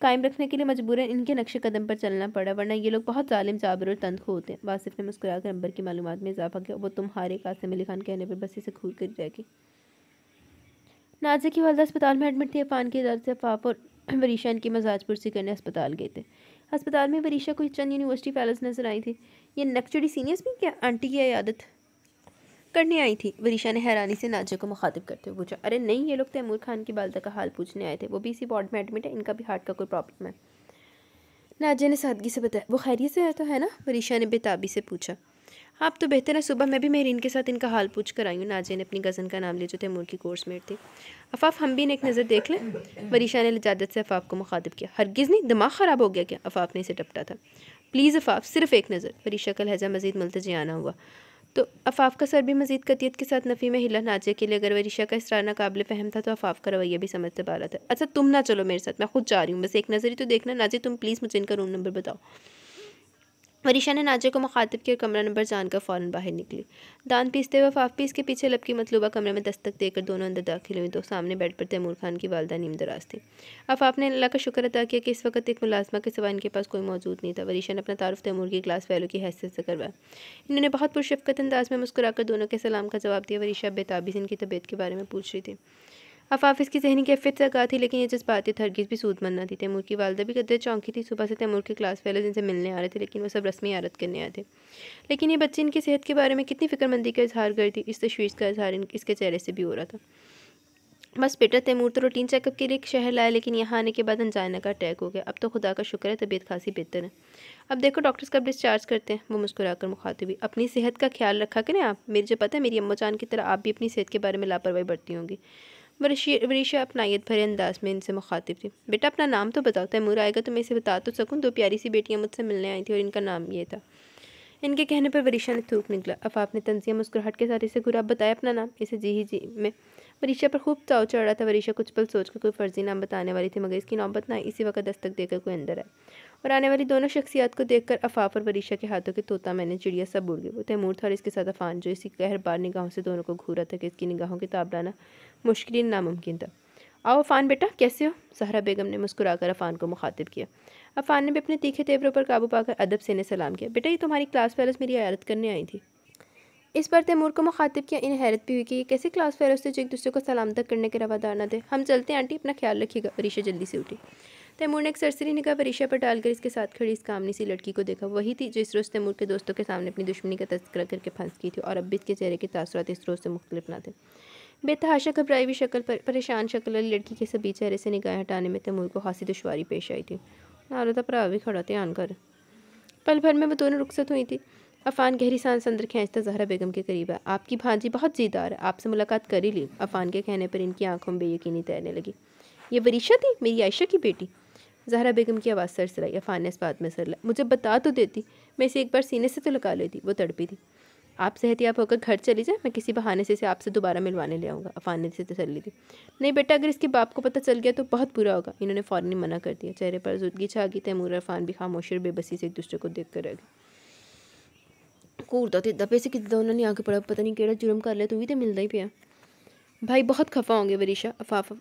कायम रखने के लिए मजबूरन इनके नक्शे कदम पर चलना पड़ा वरना ये लोग बहुत जालिम जाबर और तनखो होते हैं वासिफ ने मुस्कुरा कर अंबर की मालूम में इजाफा किया वो तुम्हारे कासिम अली खान कहने पर बसी से खूल कर रह गई की वालदा अस्पताल में एडमिट थी अफान की इजाज़त से अफाफ और वरीशा इनकी मजाज पुरसी करने अस्पताल गए थे अस्पताल में वरीशा को चंद यूनिवर्सिटी फैलस नजर आई थी ये नक्चड़ी सीनियर्स भी क्या आंटी की आदत करने आई थी वरीशा ने हैरानी से नाजिया को मुखातिब करते हुए पूछा अरे नहीं ये लोग तैमूर खान की बालदा का हाल पूछने आए थे वो भी इसी वार्ड में एडमिट है इनका भी हार्ट का कोई प्रॉब्लम है नाजिया ने सादगी से बताया वो खैरियत से है तो है ना वरीशा ने बेताबी से पूछा आप तो बेहतर है सुबह मैं भी मेरी इनके साथ इनका हाल पूछ कर आई हूँ नाजिया ने अपनी कज़न का नाम लिया जो तैमूर की कोर्स कोर्समेट थी अफाफ हम भी एक नज़र देख लें वरीशा ने लजादत से अफाफ को मुखातब किया हरगिज़ नहीं दिमाग ख़राब हो गया क्या अफाफ ने इसे टपटा था प्लीज़ अफाफ सिर्फ एक नज़र वरीशा का लहजा मजीद मुलतजियाना हुआ तो अफाफ का सर भी मजीद कतियत के साथ नफ़ी में हिला नाचे के लिए अगर वरीशा का इसरा नाकबिल फहम था तो अफाफ का रवैया भी समझते पा रहा था अच्छा तुम ना चलो मेरे साथ मैं खुद जा रही हूँ बस एक नज़र ही तो देखना नाचे तुम प्लीज़ मुझे इनका रूम नंबर बताओ वरीशा ने नाजा को मुखातब किया कमरा नंबर जानकर फ़ौरन बाहर निकली दान पीसते हुए फाफ पीस के पीछे लपकी मतलूबा कमरे में दस्तक देकर दोनों अंदर दाखिल हुई तो सामने बेड पर तैमूर खान की वालदा नीम दराज थी अफाफ ने अल्लाह का शुक्र अदा किया कि इस वक्त एक मुलाजमा के सिवा इनके पास कोई मौजूद नहीं था वरीशा ने अपना तारफ़ तैमूर की क्लास वैलो की हैसियत से करवाया इन्होंने बहुत पुरशफकत अंदाज में मुस्कुराकर दोनों के सलाम का जवाब दिया वरीशा बेताबी से इनकी तबीयत के बारे में पूछ रही थी अफाफिस की जहनी कैफियत सका थी लेकिन ये जज्बाती हरगिज़ भी सूद मनना थी तैमूर की वालदा भी कदर चौंकी थी सुबह से तैमूर के क्लास फेलो जिनसे मिलने आ रहे थे लेकिन वो सब रस्मी आरत करने आए थे लेकिन ये बच्चे इनकी सेहत के बारे में कितनी फिक्रमंदी का इजहार कर दी इस तशवीश का इजहार इसके चेहरे से भी हो रहा था बस बेटा तैमूर तो रूटीन चेकअप के लिए शहर लाया लेकिन यहाँ आने के बाद अनजाना का अटैक हो गया अब तो खुदा का शुक्र है तबीयत खासी बेहतर है अब देखो डॉक्टर्स कब डिस्चार्ज करते हैं वो मुस्कुराकर मुखातिबी अपनी सेहत का ख्याल रखा करें आप मेरी जो पता है मेरी अम्मा जान की तरह आप भी अपनी सेहत के बारे में लापरवाही बरती होंगी वरीशा अपनाइत भरे अंदाज में इनसे मुखातिब थी बेटा अपना नाम तो बताओ तैमूर आएगा तो मैं इसे बता तो सकूँ दो प्यारी सी बेटियाँ मुझसे मिलने आई थी और इनका नाम ये था इनके कहने पर वरीशा ने थूक निकला अफाफ ने तंजिया मुस्कुराहट के साथ इसे घुरा बताया अपना नाम इसे जी ही जी में वरीशा पर खूब ताव चढ़ रहा था वरीशा कुछ पल सोच कर कोई फर्जी नाम बताने वाली थी मगर इसकी नौबत ना इसी वक्त दस्तक देकर कोई अंदर है और आने वाली दोनों शख्सियात को देखकर अफाफ और वरीशा के हाथों के तोता मैंने चिड़िया सब उड़ गई वो तैमूर था और इसके साथ अफान जो इसी कहर बार निगाहों से दोनों को घूरा था कि इसकी निगाहों के ताब लाना मुश्किल नामुमकिन था आओ अफान बेटा कैसे हो सहरा बेगम ने मुस्कुराकर अफान को मुखातिब किया अफान ने भी अपने तीखे तेवरों पर काबू पाकर अदब से ने सलाम किया बेटा ये तुम्हारी क्लास पैलेस मेरी आयारत करने आई थी इस पर तैमूर को मुखातिब किया इन्हें हैरत भी हुई कि ये कैसे क्लास फेरोज थे जो एक दूसरे को सलाम तक करने के रवादार ना थे हम चलते हैं आंटी अपना ख्याल रखिएगा परीक्षा जल्दी से उठी तैमूर ने एक सरसरी निकाह परीक्षा पर डालकर इसके साथ खड़ी इस कामनी सी लड़की को देखा वही थी जो इस रोज़ तैमूर के दोस्तों के सामने अपनी दुश्मनी का तस्करा करके फंस की थी और अब भी इसके चेहरे के तासरात इस रोज़ से मुख्तलिफ ना थे बेतहाशा घबराई हुई शक्ल पर परेशान शक्ल वाली लड़की के सभी चेहरे से निगाहें हटाने में तैमूर को खासी दुशारी पेश आई थी नारदा भरा भी खड़ा ध्यान कर पल भर में वो दोनों रुखसत हुई थी अफान गहरी सांस अंदर खींचता जहरा बेगम के करीब है आपकी भांजी बहुत जीदार है आपसे मुलाकात कर ही ली अफान के कहने पर इनकी आंखों में बेयकीनी तैरने लगी ये वरीशा थी मेरी आयशा की बेटी जहरा बेगम की आवाज़ सर सिलाई अफान ने इस बात में सर मुझे बता तो देती मैं इसे एक बार सीने से तो लगा लेती वो तड़पी थी आप सेहतियाब होकर घर चली जाए मैं किसी बहाने से इसे आपसे दोबारा मिलवाने ले आऊँगा अफान ने इसे तसली दी नहीं बेटा अगर इसके बाप को पता चल गया तो बहुत बुरा होगा इन्होंने फ़ौरन ही मना कर दिया चेहरे पर जुदगी छा गई तैमूर अफान भी खामोश और बेबसी से एक दूसरे को देख कर रह गई ਘੂਰਦਾ तो इदा पैसे ਸੀ उन्होंने आके ਨੇ पता नहीं ਪੜਾ जुर्म कर लिया तू भी तो मिलता ही पाया भाई बहुत खफा होंगे वरीशा अफाफ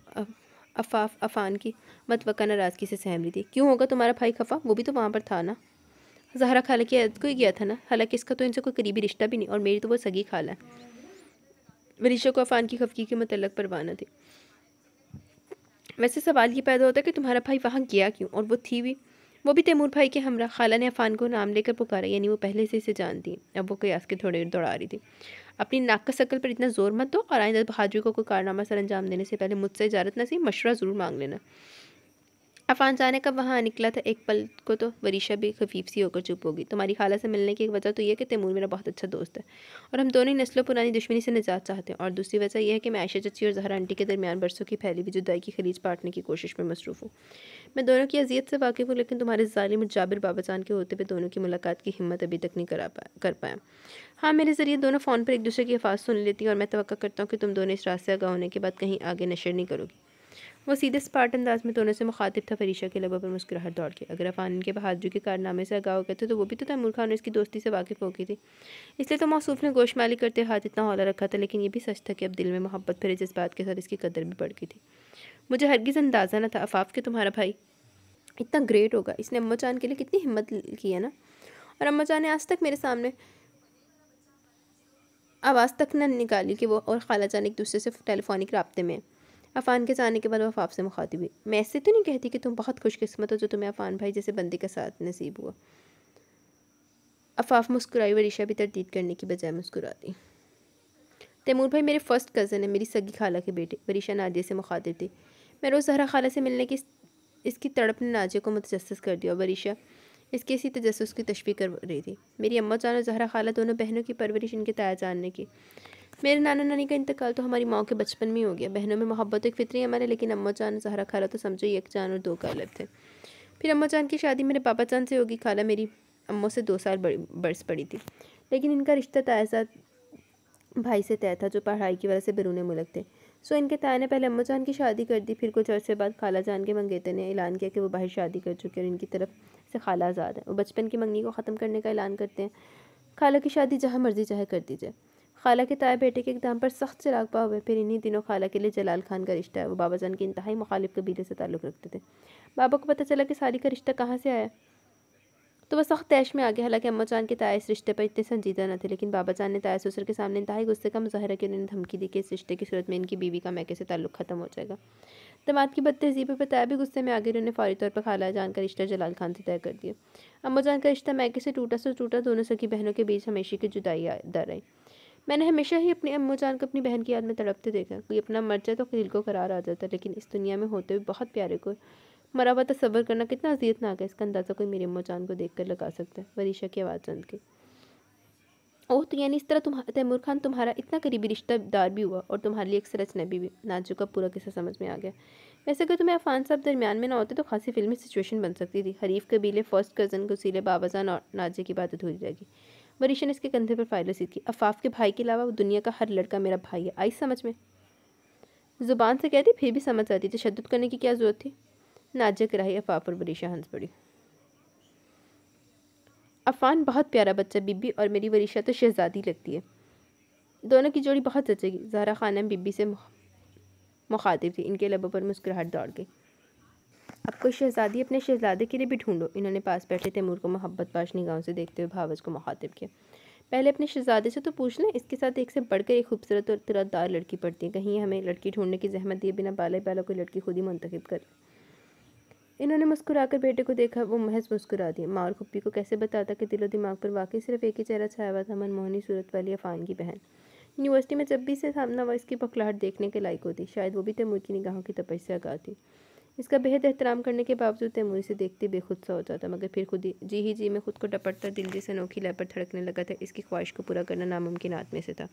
अफाफ अफान की मतवक़ा नाराज़गी से सहम रही थी क्यों होगा तुम्हारा भाई खफा वो भी तो वहाँ पर था ना जहरा खाला की याद को ही गया था ना हालांकि इसका तो इनसे कोई करीबी रिश्ता भी नहीं और मेरी तो वो सगी खाला है वरीशा को अफान की खफकी के मतलब परवाना थी वैसे सवाल ये पैदा होता है कि तुम्हारा भाई वहाँ गया क्यों और वो थी भी वो भी तैमूर भाई के हमरा खाला ने अफान को नाम लेकर पुकारा यानी वो पहले से इसे जानती अब वो कयास के थोड़े दौड़ा रही थी अपनी नाक का शक्ल पर इतना जोर मत दो और आइंदा बहादुरी को कोई कारनामा सर अंजाम देने से पहले मुझसे इजारत सही मशवरा ज़रूर मांग लेना अफान जाने का वहाँ निकला था एक पल को तो वरीशा भी खफीफ सी होकर चुप होगी तुम्हारी खाला से मिलने की एक वजह तो यह कि तैमूर मेरा बहुत अच्छा दोस्त है और हम दोनों ही नस्लों पुरानी दुश्मनी से निजात चाहते हैं और दूसरी वजह यह है कि मैं आयशा चची और जहरा आंटी के दरमियान बरसों की फैली हुई जुदाई की खरीद बांटने की कोशिश में मसरूफ़ हूँ मैं दोनों की अजियत से वाकिफ़ हूँ लेकिन तुम्हारे जालिम और जाबिर बाबा जान के होते हुए दोनों की मुलाकात की हिम्मत अभी तक नहीं करा पा कर पाया हाँ मेरे ज़रिए दोनों फ़ोन पर एक दूसरे की हिफाज सुन लेती हैं और मैं तो करता हूँ कि तुम दोनों इस रास्ते आगा होने के बाद कहीं आगे नशर नहीं करोगी वो सीधे स्पार्ट अंदाज में दोनों तो से मुखातिब था फरीशा के लबों पर मुस्कुराहट दौड़ के अगर अफान के बहादुर के कारनामे से आगा हो गए थे तो वो भी तो तैमूर खान और इसकी दोस्ती से वाकिफ़ हो गई थी इसलिए तो मौसूफ ने गोश माली करते हाथ इतना हौला रखा था लेकिन यह भी सच था कि अब दिल में मोहब्बत भरे जज्बात के साथ इसकी कदर भी बढ़ गई थी मुझे हरगिज़ अंदाज़ा ना था अफाफ के तुम्हारा भाई इतना ग्रेट होगा इसने अम्मा जान के लिए कितनी हिम्मत की है ना और अम्मा जान ने आज तक मेरे सामने आवाज़ तक न निकाली कि वो और खाला जान एक दूसरे से टेलीफोनिक रबते में है अफान के जाने के बाद वो आफाफ से मुखातिब हुई मैं ऐसे तो नहीं कहती कि तुम बहुत खुशकिस्मत हो जो तुम्हें अफान भाई जैसे बंदे का साथ नसीब हुआ अफाफ मुस्कुराई वरीशा भी तरदीद करने की बजाय मुस्कुरा दी तैमूर भाई मेरे फर्स्ट कज़न है मेरी सगी खाला के बेटे वरीशा नादिया से मुखातिब थी मैं रोज़ जहरा खाला से मिलने की इसकी तड़प ने नाजिया को मुतजस कर दिया वरीशा इसके इसी तजस की तशवी कर रही थी मेरी अम्मा जान और जहरा खाला दोनों बहनों की परवरिश इनके ताया जानने की मेरे नाना नानी का इंतकाल तो हमारी माओ के बचपन में ही हो गया बहनों में मोहब्बत तो एक फितरी हमारे लेकिन अम्मा चान जहरा खाला तो समझो एक चान और दो का थे फिर अम्मा चान की शादी मेरे पापा चान से होगी खाला मेरी अम्मों से दो साल बड़ी बरस पड़ी थी लेकिन इनका रिश्ता तायजाद भाई से तय था जो पढ़ाई की वजह से बैरून मुलक थे सो इनके ताया ने पहले अम्मा चान की शादी कर दी फिर कुछ अर्से बाद खाला जान के मंगेते ने ऐलान किया कि वो बाहर शादी कर चुके और इनकी तरफ से खाला आज़ाद है वो बचपन की मंगनी को ख़त्म करने का ऐलान करते हैं खाला की शादी जहाँ मर्जी चाहे कर दी जाए खाला के ताए बेटे के इकदाम पर सख्त से लागपा हुए फिर इन्हीं दिनों खाला के लिए जलाल खान का रिश्ता है वो बाबा जान के इंतहाई मुखालिफ कबीले से ताल्लुक़ रखते थे बाबा को पता चला कि सारी का रिश्ता कहाँ से आया तो वह सख्त तैश में आ गया हालांकि अम्मा जान के ताया इस रिश्ते पर इतने संजीदा न थे लेकिन बाबा जान ने ताया ससुर के सामने इंतहाई गुस्से का मुजाहरा किया उन्होंने धमकी दी कि इस रिश्ते की सूरत में इनकी बीवी का मैके से ताल्लुक ख़त्म हो जाएगा दमाद की बद तहजीब पर ताया भी गुस्से में आ गई उन्होंने फौरी तौर पर खाला जान का रिश्ता जलाल खान से तय कर दिया अम्मा जान का रिश्ता मैके से टूटा से टूटा दोनों सखी बहनों के बीच हमेशा की जुदाई दर रही मैंने हमेशा ही अपनी अम्मो जान को अपनी बहन की याद में तड़पते देखा कोई अपना मर जाए तो दिल को करार आ जाता लेकिन इस दुनिया में होते हुए बहुत प्यारे को मरा हुआ तस्वर करना कितना अजियतनाक है इसका अंदाज़ा कोई मेरी अम्मो जान को देख कर लगा सकता है वरीशा की आवाज़ सुन के ओह तो यानी इस तरह तुम तैमूर खान तुम्हारा इतना करीबी रिश्तेदार भी हुआ और तुम्हारे लिए सरच अजनबी भी नाजू का पूरा किस्सा समझ में आ गया वैसे अगर तुम्हें अफान साहब दरमियान में ना होते तो खासी फिल्मी सिचुएशन बन सकती थी हरीफ कबीले फर्स्ट कज़न गुसीले बाबाजान और नाजे की बात अधूरी रहेगी मरीशा ने इसके कंधे पर फायर रसीद की अफाफ के भाई के अलावा वो दुनिया का हर लड़का मेरा भाई है आई समझ में ज़ुबान से कहती फिर भी समझ आती तशद करने की क्या ज़रूरत थी नाजक रही अफाफ और वरीशा हंस पड़ी अफान बहुत प्यारा बच्चा बीबी और मेरी वरीशा तो शहजादी लगती है दोनों की जोड़ी बहुत जचेगी जहरा खानम बीबी से मुखातिब थी इनके लबों पर मुस्कुराहट दौड़ गई अब कोई शहजादी अपने शहजादे के लिए भी ढूंढो इन्होंने पास बैठे तैमूर को मोहब्बत पाश निगाहों से देखते हुए भावज को मुखातिब किया पहले अपने शहजादे से तो पूछ लें इसके साथ एक से बढ़कर एक खूबसूरत और तिरदार लड़की पड़ती है कहीं हमें लड़की ढूंढने की जहमत दिए बिना बाले बाला कोई लड़की खुद ही मुंतखब कर इन्होंने मुस्कुराकर बेटे को देखा वो महज मुस्कुरा दी माँ और खुप्पी को कैसे बताता कि दिलो दिमाग पर वाकई सिर्फ एक ही चेहरा छाया हुआ था मनमोहनी सूरत वाली अफान की बहन यूनिवर्सिटी में जब भी से सामना हुआ इसकी बखलाहट देखने के लायक होती शायद वो भी तैमूर की निगाहों की तपस्या का थी इसका बेहद एहतराम करने के बावजूद तैमूर इसे देखते बेखुद सा हो जाता मगर फिर खुद ही जी ही जी में खुद को टपटता दिल से अनोखी लय पर धड़कने लगा था इसकी ख्वाहिश को पूरा करना नामुमकिन हाथ में से था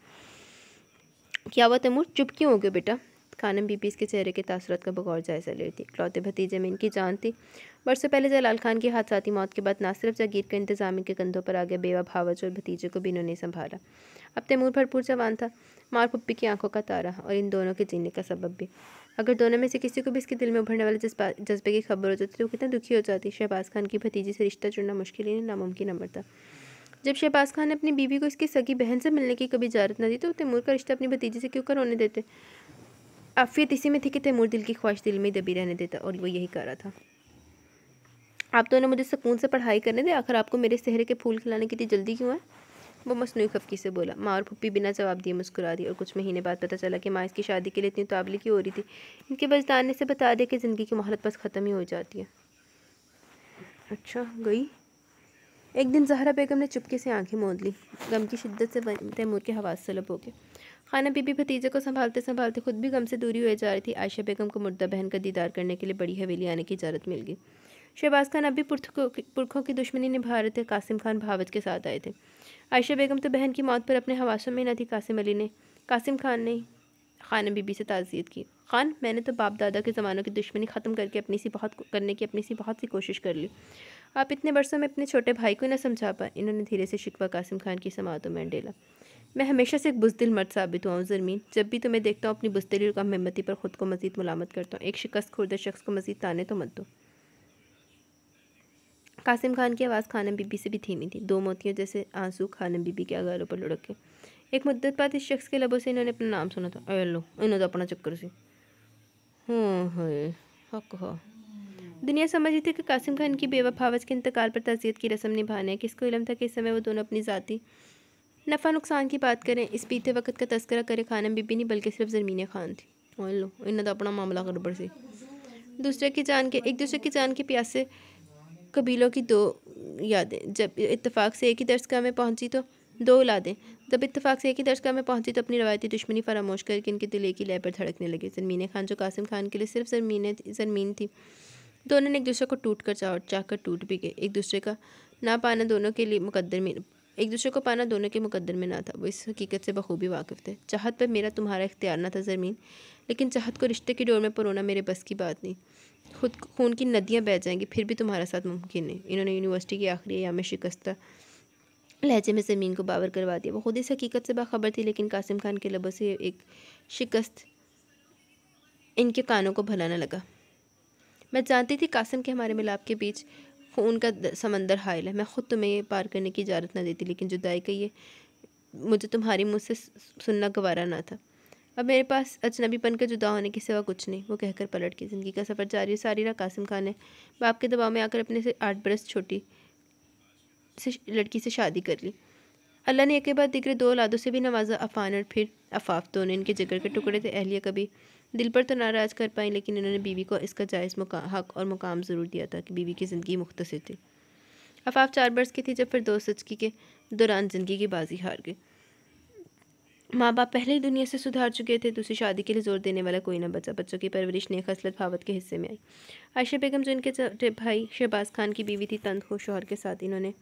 क्या हुआ तैमूर चुप क्यों हो गया बेटा खानम बीबी इसके चेहरे के तासरत का बगौर जायजा ले रही थी इकलौते भतीजे में इनकी जान थी बरसों पहले जलाल खान की हादसाती मौत के बाद ना सिर्फ जागीर का इंतजामी के कंधों पर आ गया बेवा भावच और भतीजे को भी इन्होंने संभाला अब तैमूर भरपूर जवान था मार पुप्पी की आंखों का तारा और इन दोनों के जीने का सबब भी अगर दोनों में से किसी को भी इसके दिल में उभरने वाले जज्बे की खबर हो जाती तो कितना दुखी हो जाती शहबाज खान की भतीजी से रिश्ता जुड़ना मुश्किल ही नामुमकिन अमर था जब शहबाज खान ने अपनी बीवी को इसकी सगी बहन से मिलने की कभी इजाज़त न दी तो तैमूर का रिश्ता अपनी भतीजी से क्यों कर होने देते आफियत इसी में थी कि तैमूर दिल की ख्वाहिश दिल में दबी रहने देता और वो यही कर रहा था आप दोनों मुझे सुकून से पढ़ाई करने दे आखिर आपको मेरे सेहरे के फूल खिलाने की इतनी जल्दी क्यों है वो मसनू खफकी से बोला माँ और पुप्पी बिना जवाब दिए मुस्कुरा दी और कुछ महीने बाद पता चला कि माँ इसकी शादी के लिए इतनी ताबली की हो रही थी इनके वजदाने से बता दे कि ज़िंदगी की मोहलत बस ख़त्म ही हो जाती है अच्छा गई एक दिन जहरा बेगम ने चुपके से आंखें मोद ली गम की शिद्दत से तैमूर के हवास सलब हो गए खाना बीबी भतीजे को संभालते संभालते खुद भी गम से दूरी हुए जा रही थी आयशा बेगम को मुर्दा बहन का दीदार करने के लिए बड़ी हवेली आने की इजाज़त मिल गई शहबाज खान अभी भी पुरखों की दुश्मनी निभा रहे थे कासिम खान भावत के साथ आए थे आयशा बेगम तो बहन की मौत पर अपने हवासों में न थी कासिम अली ने कासिम खान ने खान बीबी से ताज़ियत की खान मैंने तो बाप दादा के ज़मानों की दुश्मनी ख़त्म करके अपनी सी बहुत करने की अपनी सी बहुत सी कोशिश कर ली आप इतने बरसों में अपने छोटे भाई को न समझा पाए इन्होंने धीरे से शिकवा कासिम खान की समातों में डेला मैं हमेशा से एक बुजदिल मर्द साबित हुआ हूँ ज़रमीन जब भी तुम्हें देखता हूँ अपनी बुजदिली और कम हिम्मती पर खुद को मजीद मलामत करता हूँ एक शिकस्त खुर्दा शख्स को मजीद ताने तो मत दो कासिम खान की आवाज़ खानम बीबी से भी धीमी थी दो मोतियों जैसे आंसू खानम बीबी के अगारों पर लुढ़के एक मुद्दत बाद इस शख्स के लबों से इन्होंने अपना नाम सुना था अलो इन्हों तो अपना चक्कर से हाँ, हक हाँ दुनिया समझ थी कि कासिम खान की बेवा फावज के इंतकाल पर तजियत की रस्म निभाने है किसको इलम था कि इस समय वो दोनों अपनी ज़ाती नफ़ा नुकसान की बात करें इस बीते वक्त का तस्करा करे खानम बीबी नहीं बल्कि सिर्फ जमीन खान थी लो इन्हों तो अपना मामला गड़बड़ से दूसरे की जान के एक दूसरे की जान के प्यासे कबीलों की दो यादें जब इतफाक से एक ही दर्शगाह में पहुंची तो दो लादें जब इतफाक से एक ही दर्शगाह में पहुंची तो अपनी रवायती दुश्मनी फरामोश करके इनके दिल एक ही लय पर धड़कने लगे जरमीन खान जो कासिम खान के लिए सिर्फ सरमीन जरमीन थी दोनों ने एक दूसरे को टूट कर चाह चाह कर टूट भी गए एक दूसरे का ना पाना दोनों के लिए मुकदर में एक दूसरे को पाना दोनों के मुकदर में ना था वो इस हकीकत से बखूबी वाकिफ थे चाहत पर मेरा तुम्हारा इख्तियार ना था ज़मीन लेकिन चाहत को रिश्ते की डोर में परोना मेरे बस की बात नहीं खुद खून की नदियाँ बह जाएंगी फिर भी तुम्हारा साथ मुमकिन नहीं इन्होंने यूनिवर्सिटी की आखिरी या में शिकस्ता लहजे में ज़मीन को बावर करवा दिया वो खुद इस हकीकत से बाखबर थी लेकिन कासिम खान के लबों से एक शिकस्त इनके कानों को भलाना लगा मैं जानती थी कासिम के हमारे मिलाप के बीच ख़ून का समंदर हायल है मैं ख़ुद तुम्हें ये पार करने की इजाज़त ना देती लेकिन जुदाई का ये मुझे तुम्हारी मुझसे सुनना गवारा ना था अब मेरे पास अजनबीपन का जुदा होने के सिवा कुछ नहीं वो कहकर पलट के ज़िंदगी का सफ़र जारी सारिरा कासिम खान है बाप के दबाव में आकर अपने से आठ बरस छोटी से लड़की से शादी कर ली अल्लाह ने एक के बाद दिगरे दो औलादों से भी नवाजा अफान और फिर अफाफ दोनों इनके जगर के टुकड़े थे अहलिया कभी दिल पर तो नाराज़ कर पाई लेकिन इन्होंने बीवी को इसका जायज़ हक और मुकाम ज़रूर दिया था कि बीवी की ज़िंदगी मुख्तर थी अफाफ चार बरस की थी जब फिर दो सचकी के दौरान ज़िंदगी की बाजी हार गई माँ बाप पहले ही दुनिया से सुधार चुके थे दूसरी तो शादी के लिए जोर देने वाला कोई ना बचा बच्चों की परवरिश ने खसलत भावत के हिस्से में आई आयशा बेगम जो इनके भाई शहबाज खान की बीवी थी तंद खो शोहर के साथ इन्होंने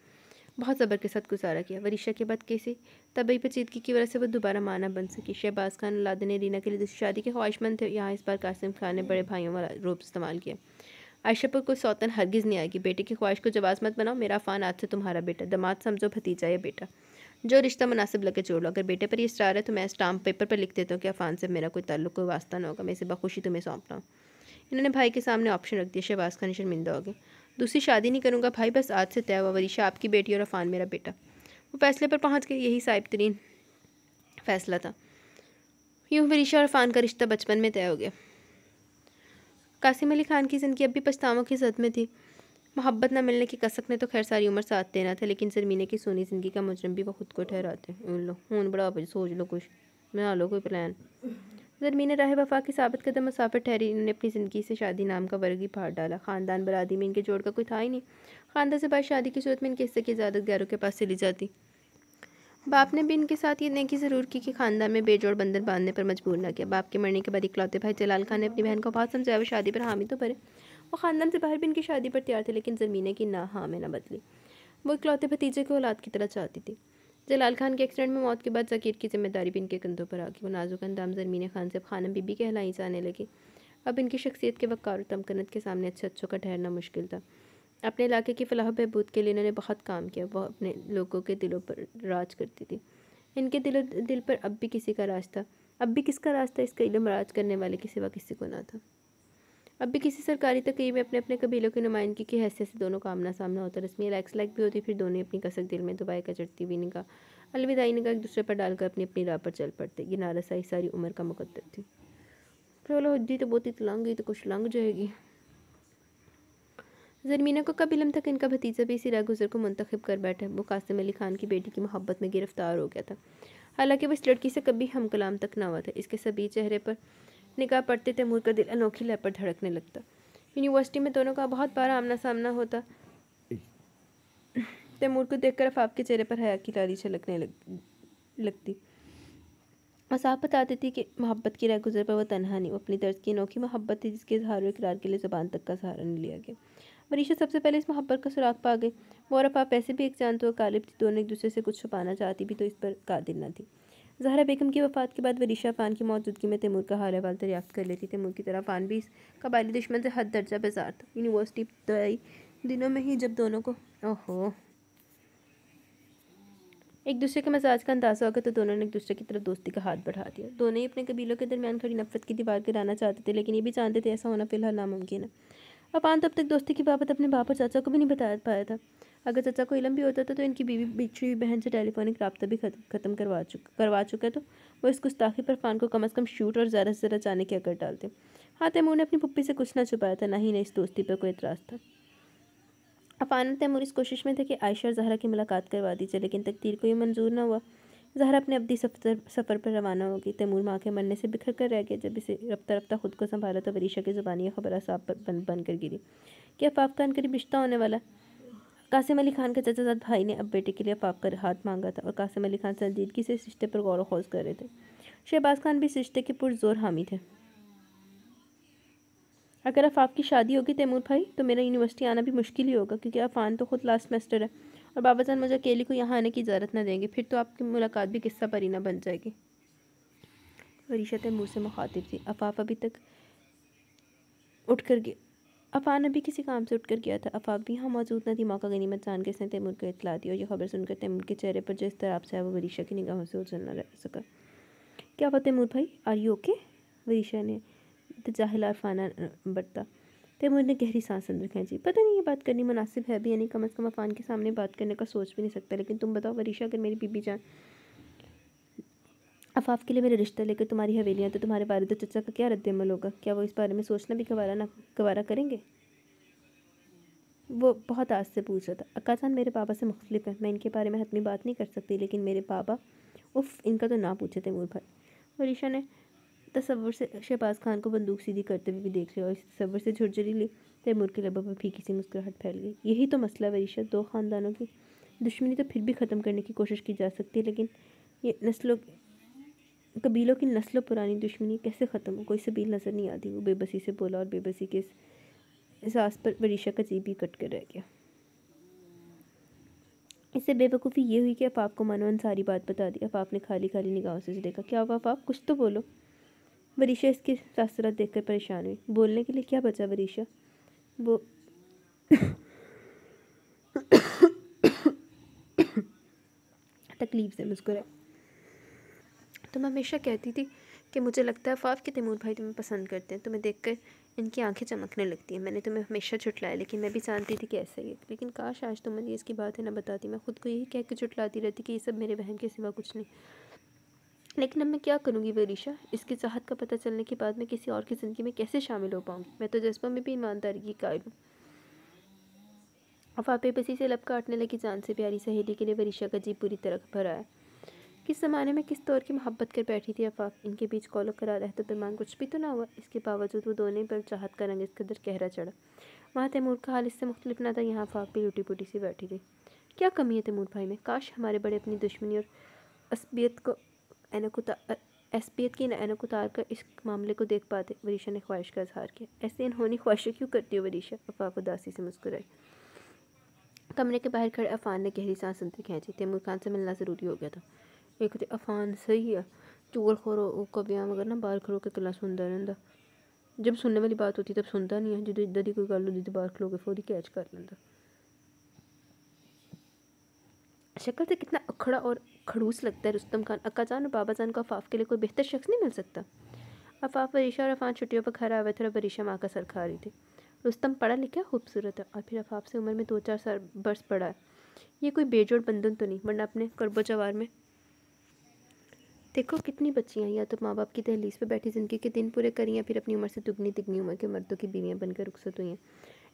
बहुत ज़बर के साथ गुजारा किया वरीशा के बाद कैसे तबई पचीदगी की वजह से वो दोबारा माना बन सकी शहबाज खान अलादे ने रीना के लिए दूसरी तो शादी के ख्वाहिशमंद थे यहाँ इस बार कासिम खान ने बड़े भाइयों वाला रूप इस्तेमाल किया आयशा पर कोई सौतन हरगिज़ नहीं आएगी बेटे की ख्वाहिश को जवाब मत बनाओ मेरा फ़ान आज से तुम्हारा बेटा दमाद समझो भतीजा या बेटा जो रिश्ता मुनासिब लगे जोड़ लो अगर बेटे पर ये स्टार है तो मैं स्टाम्प पेपर पर लिख देता हूँ कि अफान से मेरा कोई ताल्लुक कोई वास्ता ना होगा मैं इसे बखुशी तुम्हें सौंपना हूँ इन्होंने भाई के सामने ऑप्शन रख दिया शहबाज खान शर्मिंदा हो गया दूसरी शादी नहीं करूँगा भाई बस आज से तय हुआ वरीशा आपकी बेटी और अफान मेरा बेटा वो फैसले पर पहुँच गए यही साहिब तरीन फैसला था यूँ वरीशा और अफान का रिश्ता बचपन में तय हो गया कासिम अली खान की ज़िंदगी अब भी पछतावों की जद में थी मोहब्बत ना मिलने की कसक ने तो खैर सारी उम्र साथ देना था लेकिन जरमीने की सोनी ज़िंदगी का मुजरम भी वो खुद को ठहराते उन लोग हूँ बड़ा सोच लो कुछ बना लो कोई प्लान जरमीन राह वफा की साबित कदम मुसाफिर ठहरी इन्होंने अपनी ज़िंदगी से शादी नाम का वर्ग ही फाड़ डाला ख़ानदान बरादी में इनके जोड़ का कोई था ही नहीं ख़ानदान से बाद शादी की सूरत में इनके हिस्से की इजाज़त गैरों के पास चली जाती बाप ने भी इनके साथ ये नेकी ज़रूर की कि ख़ानदान में बेजोड़ बंधन बांधने पर मजबूर ना किया बाप के मरने के बाद इकलौते भाई जलाल खान ने अपनी बहन को बहुत समझाया वो शादी पर हामी तो भरे वो ख़ानदान से बाहर भी इनकी शादी पर तैयार थे लेकिन ज़मीने की ना हामे ना बदली वो इकलौते भतीजे को औलाद की तरह चाहती थी जलाल खान के एक्सीडेंट में मौत के बाद जकीर की जिम्मेदारी भी इनके कंधों पर आ गई वो नाजुक अंदाम जरमीन खान से खानम बीबी कहलाई आने लगी अब इनकी शख्सियत के वक़ार और तमकनत के सामने अच्छे अच्छों का ठहरना मुश्किल था अपने इलाके की फलाह बहबूद के लिए इन्होंने बहुत काम किया वह अपने लोगों के दिलों पर राज करती थी इनके दिलो दिल पर अब भी किसी का राज था अब भी किसका राज था इसका इलम राज करने वाले के सिवा किसी को ना था अब भी किसी सरकारी तकरीब में अपने अपने कबीलों के नुमाइंदगी की हैसियत से दोनों का आमना सामना होता रस्मी लाइक्स लाइक भी होती फिर दोनों ही अपनी कसक दिल में दुबाई का चढ़ती भी निका अलविदाई निका एक दूसरे पर डालकर अपनी अपनी राह पर चल पड़ते ये नारसाई सारी उम्र का मुकदर थी चलो हद्दी तो बहुत ही तलंग गई तो कुछ लंग जाएगी जरमीना को कब इलम था कि इनका भतीजा भी इसी रागुजर को मंतखब कर बैठा वो कासिम अली खान की बेटी की मोहब्बत में गिरफ्तार हो गया था हालांकि वह इस लड़की से कभी हम कलाम तक ना हुआ था इसके सभी चेहरे पर निकाह पड़ते तैमूर का दिल अनोखी लय पर धड़कने लगता यूनिवर्सिटी में दोनों का बहुत बार आमना सामना होता तैमूर को देखकर अफाफ के चेहरे पर हया की लाली छलकने लग लगती और बताती थी कि मोहब्बत की राय गुजर पर वह तनहा नहीं वो अपनी दर्द की अनोखी मोहब्बत थी जिसके इजहार इकरार के लिए ज़बान तक का सहारा नहीं लिया गया मरीशा सबसे पहले इस मोहब्बत का सुराग पा गए वो और अफाफ ऐसे भी एक जानते हो कालिब थी दोनों एक दूसरे से कुछ छुपाना चाहती भी तो इस पर कादिर न थी जहरा बेगम की वफात के बाद वरीशा फ़ान की मौजूदगी में तैमूर का हाल हवाल दरियाफ्त कर लेती तैमूर की तरह फ़ान भी कबाली दुश्मन से हद दर्जा बेजार था यूनिवर्सिटी दवाई दिनों में ही जब दोनों को ओहो एक दूसरे के मजाज का अंदाज़ा होगा तो दोनों ने एक दूसरे की तरफ दोस्ती का हाथ बढ़ा दिया दोनों ही अपने कबीलों के दरमियान खड़ी नफरत की दीवार गिराना चाहते थे लेकिन ये भी जानते थे ऐसा होना फ़िलहाल नामुमकिन है अपान अब तक दोस्ती की बाबत अपने बाप और चाचा को भी नहीं बता पाया था अगर चचा को इलम भी होता था तो इनकी बीवी बिछड़ी बहन से टेलीफोनिक रबता भी ख़त्म करवा चुका करवा चुका है तो वो इस गुस्ताखी पर फ़ान को कम अज़ कम शूट और ज़रा से ज़रा चाने के अकड़ डालते हाँ तैमूर ने अपनी पुप्पी से कुछ ना छुपाया था ना ही इस दोस्ती पर कोई इतराज़ था अफान और तैमूर इस कोशिश में थे कि आयशा और जहरा की मुलाकात करवा दीजिए लेकिन तकदीर को ये मंजूर ना हुआ जहरा अपने अवधि सफर सफ़र पर रवाना हो गई तैमूर माँ के मरने से बिखर कर रह गया जब इसे रफ्ता रफ्ता खुद को संभाला तो वरीशा की ज़ुबानी खबर साफ बन बन कर गिरी कि अफाफ़ का करीब रिश्ता होने वाला कासिम अली खान के चचाजाद भाई ने अब बेटे के लिए पाप कर हाथ मांगा था और कासिम अली खान संजीदगी से रिश्ते पर गौर वौज कर रहे थे शहबाज खान भी इस रिश्ते के पुरजोर हामी थे अगर अब की शादी होगी तैमूर भाई तो मेरा यूनिवर्सिटी आना भी मुश्किल ही होगा क्योंकि अफान तो खुद लास्ट सेमेस्टर है और बाबा जान मुझे अकेले को यहाँ आने की इजाज़त ना देंगे फिर तो आपकी मुलाकात भी किस्सा परीना बन जाएगी वरीशा तैमूर से मुखातिब थी आफाफ अभी तक उठ कर गया अफान अभी किसी काम से उठ कर गया था अफ़ाफ भी यहाँ मौजूद न थी मौका गनीमत जान के इसने तैमूर को इतला दी और यह खबर सुनकर तैमूर के चेहरे पर जो इस तरह आपसे वो वरीशा की निगाहों से उजल न रह सका क्या हुआ तैमूर भाई आर यू ओके वरीशा ने जाहिल अरफाना बरता तैमूर ने गहरी सांस अंदर खींची पता नहीं ये बात करनी मुनासिब है भी यानी कम अज़ कम अफान के सामने बात करने का सोच भी नहीं सकता लेकिन तुम बताओ वरीशा अगर मेरी बीबी जान अफाफ के लिए मेरा रिश्ता लेकर तुम्हारी हवेलियाँ तो तुम्हारे बारे तो चचा का क्या रद्दमल होगा क्या वो इस बारे में सोचना भी गवारा ना गवारा करेंगे वो बहुत आज से पूछ रहा था अक्काजान मेरे पापा से मुख्तलिफ है मैं इनके बारे में हतमी बात नहीं कर सकती लेकिन मेरे पापा उफ इनका तो ना पूछे थे तैमूर भाई वरीशा ने तस्वर से शहबाज खान को बंदूक सीधी करते हुए भी देख लिया और इस तस्वर से झुरझुरी ली तैमूर के लबों पर फीकी सी मुस्कुराहट फैल गई यही तो मसला वरीशा दो ख़ानदानों की दुश्मनी तो फिर भी ख़त्म करने की कोशिश की जा सकती है लेकिन ये नस्लों कबीलों की नस्लों पुरानी दुश्मनी कैसे ख़त्म हो कोई सबील नज़र नहीं आती वो बेबसी से बोला और बेबसी के एहसास पर बरीशा का जी भी कट कर रह गया इससे बेवकूफ़ी ये हुई कि अब आपको मानो सारी बात बता दी अब आपने खाली खाली निगाहों से देखा क्या हुआ अपाप कुछ तो बोलो वरीशा इसके सासरा देख कर परेशान हुई बोलने के लिए क्या बचा वरीशा वो तकलीफ से मुस्कुरा तो मैं हमेशा कहती थी कि मुझे लगता है फ़ाफ़ के तैमूर भाई तुम्हें पसंद करते हैं तुम्हें देख कर इनकी आंखें चमकने लगती हैं मैंने तुम्हें हमेशा छुटलाया लेकिन मैं भी जानती थी कि ऐसा ही है लेकिन काश आज तुम मुझे इसकी बात है ना बताती मैं खुद को यही कह के छुटलाती रहती कि ये सब मेरे बहन के सिवा कुछ नहीं लेकिन अब मैं क्या करूँगी वरीशा इसकी चाहत का पता चलने के बाद मैं किसी और की ज़िंदगी में कैसे शामिल हो पाऊँगी मैं तो जज्बों में भी ईमानदारी की कायल हूँ अफाफे बसी से लब काटने लगी जान से प्यारी सहेली के लिए वरीशा का जी पूरी तरह भरा है किस ज़माने में किस तौर की मोहब्बत कर बैठी थी आफाक इनके बीच कॉलो करा रहे तो बेमान कुछ भी तो ना हुआ इसके बावजूद वो दोनों पर चाहत का रंग इस कदर गहरा चढ़ा वहाँ तैमूर का हाल इससे मुख्तलिफ ना था यहाँ आफाक भी लूटी पुटी सी बैठी थी क्या कमी है तैमूर भाई में काश हमारे बड़े अपनी दुश्मनी और असबियत को एनकुता की एनक उतार कर इस मामले को देख पाते वरीशा ने ख्वाहिश का इजहार किया ऐसी इन्होंने ख्वाहिशें क्यों करती हो वरीशा अफाफ उदासी से मुस्कुराई कमरे के बाहर खड़े अफान ने गहरी सांस अंदर खींची तैमूर खान से मिलना ज़रूरी हो गया था इक ते अफान सही है चुगलखोरों का मगर ना बाहर खड़ो के गला सुनता रहा जब सुनने वाली बात होती है तब सुनता नहीं है जो इदा की कोई गल होती तो बाहर खड़ो के फौरी कैच कर लगा शक्ल से कितना अखड़ा और खड़ूस लगता है रुस्तम खान अक्का जान और बाबा जान को अफाफ के लिए कोई बेहतर शख्स नहीं मिल सकता अफाफ बरीशा और अफान छुट्टियों पर घर आया हुआ था और बरीशा माँ का सर खा रही थी रुस्तम पढ़ा लिखा खूबसूरत है और फिर अफाफ से उम्र में दो चार साल बरस पड़ा है ये कोई बेजोड़ बंधन तो नहीं वरना अपने करबो जवार में देखो कितनी बच्चियाँ या तो माँ बाप की दहलीज पर बैठी ज़िंदगी के दिन पूरे करी या फिर अपनी उम्र से दुगनी तिगनी उम्र के मर्दों की बीवियाँ बनकर रुखसत हुई हैं